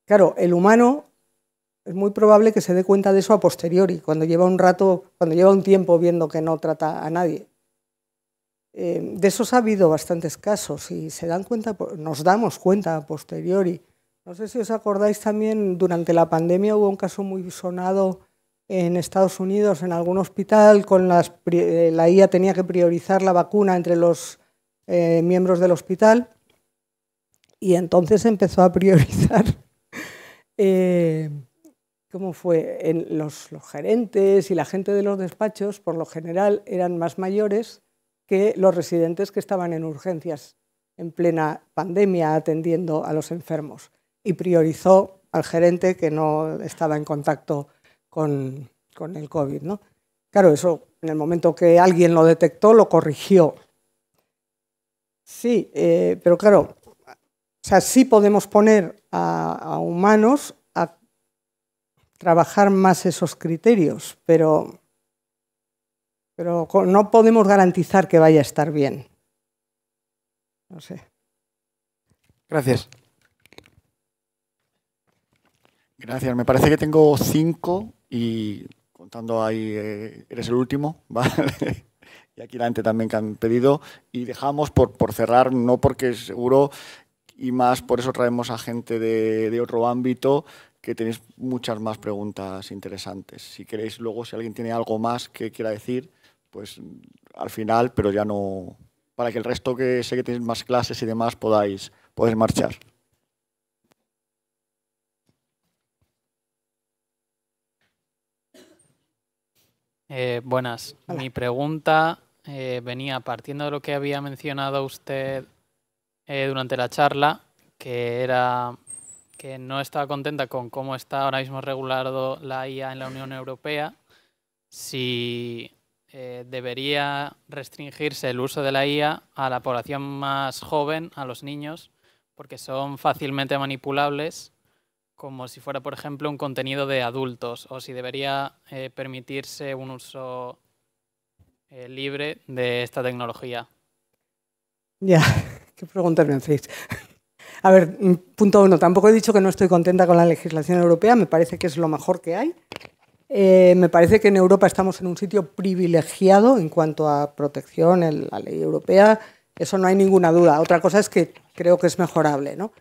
Claro, el humano es muy probable que se dé cuenta de eso a posteriori, cuando lleva un rato, cuando lleva un tiempo viendo que no trata a nadie. Eh, de esos ha habido bastantes casos y se dan cuenta, nos damos cuenta a posteriori. No sé si os acordáis también, durante la pandemia hubo un caso muy sonado en Estados Unidos, en algún hospital, con las, eh, la IA tenía que priorizar la vacuna entre los eh, miembros del hospital y entonces empezó a priorizar eh, ¿cómo fue? En los, gerentes y la gente de los despachos, por lo general, eran más mayores que los residentes que estaban en urgencias en plena pandemia atendiendo a los enfermos y priorizó al gerente que no estaba en contacto con, el COVID. ¿no? Claro, eso en el momento que alguien lo detectó, lo corrigió. Sí, eh, pero claro, o sea, sí podemos poner a, humanos a trabajar más esos criterios, pero, pero no podemos garantizar que vaya a estar bien. No sé. Gracias. Gracias. Me parece que tengo cinco y contando ahí, eh, eres el último, ¿vale? y aquí la gente también que han pedido. Y dejamos por, por cerrar, no porque seguro y más por eso traemos a gente de, otro ámbito que tenéis muchas más preguntas interesantes. Si queréis luego, si alguien tiene algo más que quiera decir, pues mm, al final, pero ya no, para que el resto que sé que tenéis más clases y demás podáis, podáis marchar. Eh, buenas, mi pregunta eh, venía partiendo de lo que había mencionado usted eh, durante la charla que era que no estaba contenta con cómo está ahora mismo regulado la IA en la Unión Europea, si eh, debería restringirse el uso de la IA a la población más joven, a los niños, porque son fácilmente manipulables, como si fuera, por ejemplo, un contenido de adultos, o si debería eh, permitirse un uso libre de esta tecnología. Ya. Qué preguntas me hacéis. A ver, mm, punto uno, tampoco he dicho que no estoy contenta con la legislación europea, me parece que es lo mejor que hay. Eh, me parece que en Europa estamos en un sitio privilegiado en cuanto a protección, en la ley europea, eso no hay ninguna duda. Otra cosa es que creo que es mejorable, ¿no?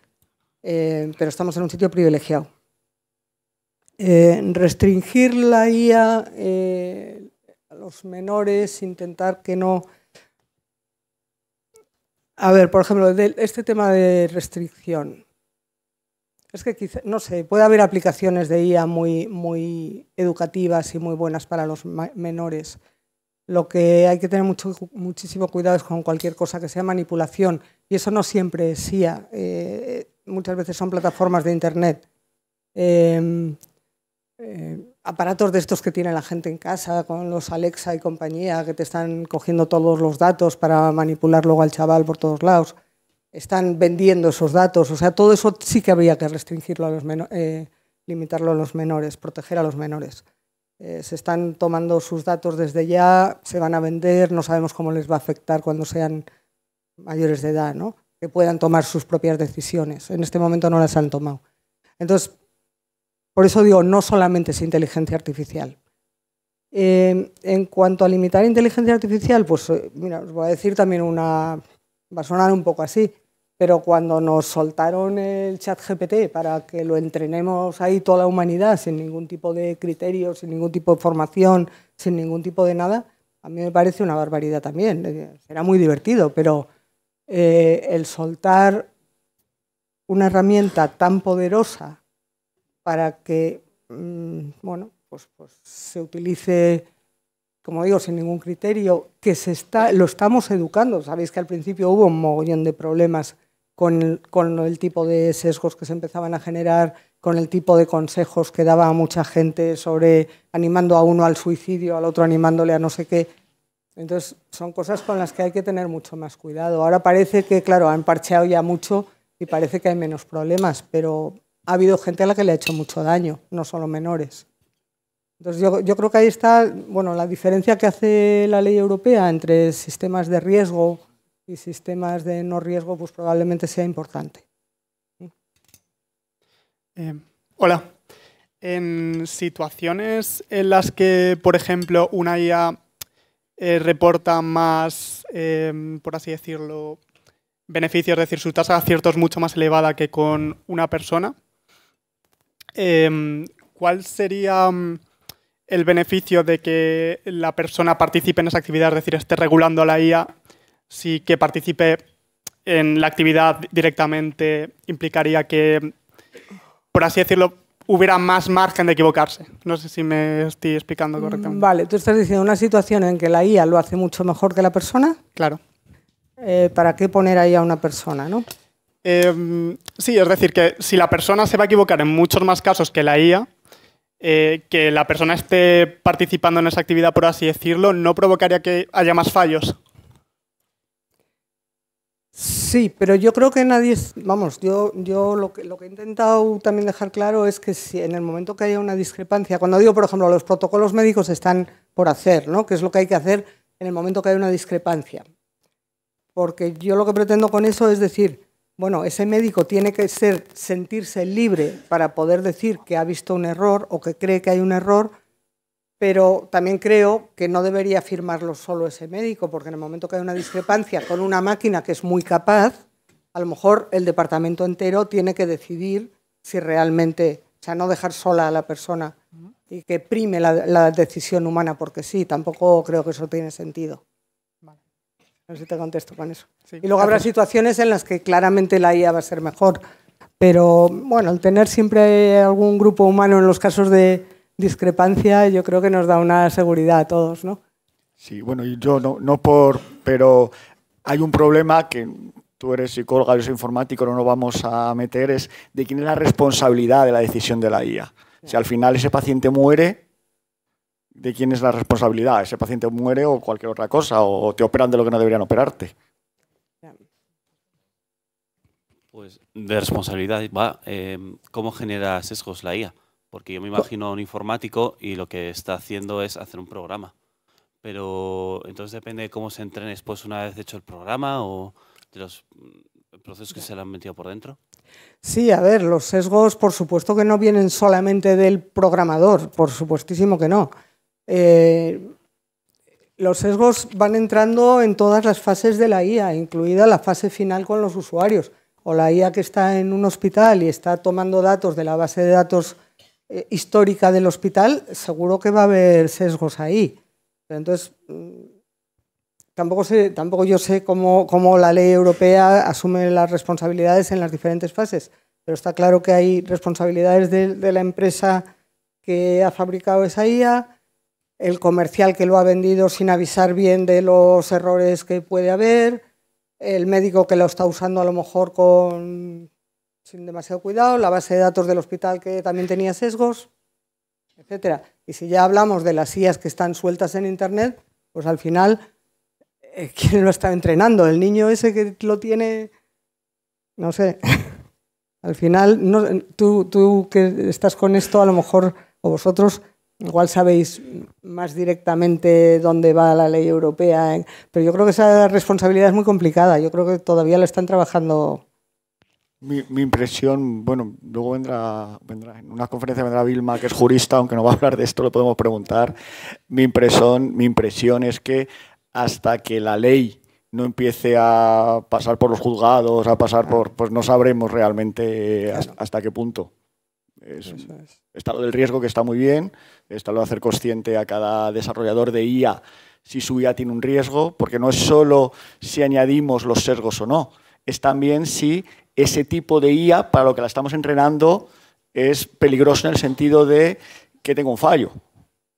Eh, pero estamos en un sitio privilegiado. Eh, restringir la IA a los menores, intentar que no a ver, por ejemplo, este tema de restricción. Es que no sé, puede haber aplicaciones de IA muy, muy educativas y muy buenas para los menores. Lo que hay que tener muchísimo cuidado es con cualquier cosa que sea manipulación. Y eso no siempre es IA. Eh, muchas veces son plataformas de Internet. Eh, eh, aparatos de estos que tiene la gente en casa, con los Alexa y compañía, que te están cogiendo todos los datos para manipular luego al chaval por todos lados, están vendiendo esos datos. O sea, todo eso sí que habría que restringirlo a los eh, limitarlo a los menores, proteger a los menores. Eh, se están tomando sus datos desde ya, se van a vender, no sabemos cómo les va a afectar cuando sean mayores de edad, ¿no? que puedan tomar sus propias decisiones. En este momento no las han tomado. Entonces, por eso digo, no solamente es inteligencia artificial. Eh, en cuanto a limitar inteligencia artificial, pues eh, mira, os voy a decir también una, va a sonar un poco así, pero cuando nos soltaron el chat GPT para que lo entrenemos ahí toda la humanidad, sin ningún tipo de criterio, sin ningún tipo de formación, sin ningún tipo de nada, a mí me parece una barbaridad también. Eh, será muy divertido, pero el soltar una herramienta tan poderosa para que mm, bueno, pues, pues, se utilice, como digo, sin ningún criterio, que se está, lo estamos educando. Sabéis que al principio hubo un mogollón de problemas con el, con el tipo de sesgos que se empezaban a generar, con el tipo de consejos que daba mucha gente sobre animando a uno al suicidio, al otro animándole a no sé qué. Entonces, son cosas con las que hay que tener mucho más cuidado. Ahora parece que, claro, han parcheado ya mucho y parece que hay menos problemas, pero ha habido gente a la que le ha hecho mucho daño, no solo menores. Entonces yo, creo que ahí está bueno, la diferencia que hace la ley europea entre sistemas de riesgo y sistemas de no riesgo, pues probablemente sea importante. Eh, hola. En situaciones en las que, por ejemplo, una IA eh, reporta más, em, por así decirlo, beneficios, es decir, su tasa de acierto es mucho más elevada que con una persona, Em, ¿cuál sería mm, el beneficio de que la persona participe en esa actividad, es decir, esté regulando la IA, si que participe en la actividad directamente implicaría que, por así decirlo, hubiera más margen de equivocarse. No sé si me estoy explicando mm, correctamente. Vale, tú estás diciendo una situación en que la IA lo hace mucho mejor que la persona. Claro. Eh, ¿Para qué poner ahí a una persona, no? Em, sí, es decir, que si la persona se va a equivocar en muchos más casos que la IA, eh, que la persona esté participando en esa actividad, por así decirlo, no provocaría que haya más fallos. Sí, pero yo creo que nadie, vamos, yo, yo lo, que, lo que he intentado también dejar claro es que si en el momento que haya una discrepancia, cuando digo, por ejemplo, los protocolos médicos están por hacer, ¿no? Que es lo que hay que hacer en el momento que hay una discrepancia. Porque yo lo que pretendo con eso es decir, bueno, ese médico tiene que ser, sentirse libre para poder decir que ha visto un error o que cree que hay un error, pero también creo que no debería firmarlo solo ese médico, porque en el momento que hay una discrepancia con una máquina que es muy capaz, a lo mejor el departamento entero tiene que decidir si realmente, o sea, no dejar sola a la persona y que prime la, la decisión humana, porque sí, tampoco creo que eso tiene sentido. No sé si te contesto con eso. y luego habrá situaciones en las que claramente la IA va a ser mejor. Pero bueno, el tener siempre algún grupo humano en los casos de discrepancia, yo creo que nos da una seguridad a todos, ¿no? Sí, bueno, yo no, no por, pero hay un problema que tú eres psicóloga, yo informático, no nos vamos a meter, es de quién es la responsabilidad de la decisión de la IA. Si al final ese paciente muere, de quién es la responsabilidad. Ese paciente muere o cualquier otra cosa, o te operan de lo que no deberían operarte. Pues de responsabilidad va. Em, ¿Cómo genera sesgos la IA? Porque yo me imagino un informático y lo que está haciendo es hacer un programa. Pero entonces depende de cómo se entrene después una vez hecho el programa o de los mm, procesos que se le han metido por dentro. Sí, a ver, los sesgos por supuesto que no vienen solamente del programador, por supuestísimo que no. Eh, los sesgos van entrando en todas las fases de la IA, incluida la fase final con los usuarios, o la IA que está en un hospital y está tomando datos de la base de datos eh, histórica del hospital, seguro que va a haber sesgos ahí. entonces, mm, tampoco, tampoco yo sé cómo, cómo la ley europea asume las responsabilidades en las diferentes fases, pero está claro que hay responsabilidades de la empresa que ha fabricado esa IA, el comercial que lo ha vendido sin avisar bien de los errores que puede haber, el médico que lo está usando a lo mejor con, sin demasiado cuidado, la base de datos del hospital que también tenía sesgos, etc. Y si ya hablamos de las IAS que están sueltas en Internet, pues al final, eh, ¿quién lo está entrenando? ¿El niño ese que lo tiene? No sé. Al final, tú, tú que estás con esto, a lo mejor, o vosotros, Igual sabéis más directamente dónde va la ley europea, ¿eh? pero yo creo que esa responsabilidad es muy complicada. Yo creo que todavía lo están trabajando. Mi, impresión, bueno, luego vendrá, vendrá, en una conferencia vendrá Vilma, que es jurista, aunque no va a hablar de esto, lo podemos preguntar. Mi impresión, mi impresión es que hasta que la ley no empiece a pasar por los juzgados, a pasar por, pues no sabremos realmente eh, hasta qué punto. Es, Está lo del riesgo que está muy bien, está lo de hacer consciente a cada desarrollador de IA si su IA tiene un riesgo, porque no es solo si añadimos los sesgos o no, es también si ese tipo de IA para lo que la estamos entrenando es peligroso en el sentido de que tenga un fallo.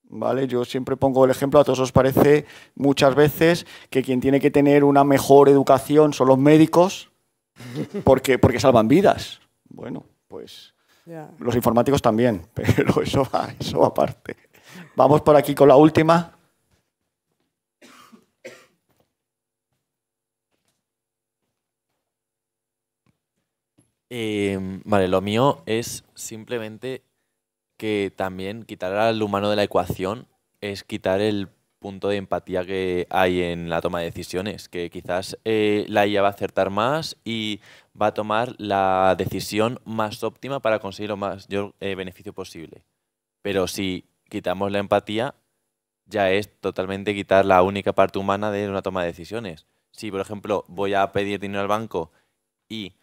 ¿Vale? Yo siempre pongo el ejemplo, a todos os parece muchas veces que quien tiene que tener una mejor educación son los médicos porque, porque salvan vidas. Bueno, pues los informáticos también, pero eso va, eso aparte. Vamos por aquí con la última. Em, vale, lo mío es simplemente que también quitar al humano de la ecuación es quitar el punto de empatía que hay en la toma de decisiones, que quizás eh, la IA va a acertar más y va a tomar la decisión más óptima para conseguir lo mayor eh, beneficio posible. Pero si quitamos la empatía, ya es totalmente quitar la única parte humana de una toma de decisiones. Si, por ejemplo, voy a pedir dinero al banco y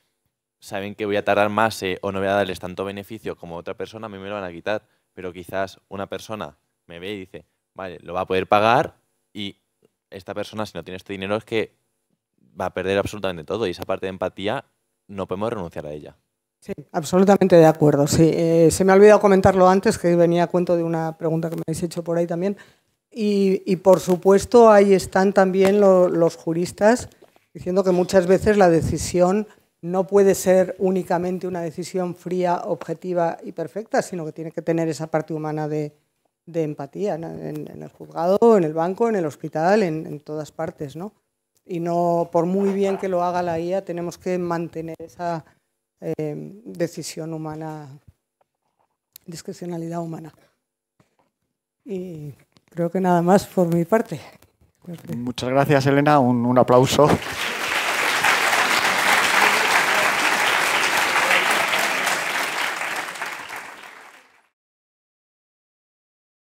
saben que voy a tardar más eh, o no voy a darles tanto beneficio como otra persona, a mí me lo van a quitar. Pero quizás una persona me ve y dice, vale, lo va a poder pagar y esta persona, si no tiene este dinero, es que va a perder absolutamente todo. Y esa parte de empatía no podemos renunciar a ella. Sí, absolutamente de acuerdo. Sí, eh, se me ha olvidado comentarlo antes, que venía a cuento de una pregunta que me habéis hecho por ahí también. Y, por supuesto, ahí están también los juristas diciendo que muchas veces la decisión no puede ser únicamente una decisión fría, objetiva y perfecta, sino que tiene que tener esa parte humana de, empatía en, el juzgado, en el banco, en el hospital, en, en todas partes, ¿no? y no por muy bien que lo haga la IA, tenemos que mantener esa em, decisión humana, discrecionalidad humana. Y creo que nada más por mi parte. Muchas gracias, Elena. Un, un aplauso.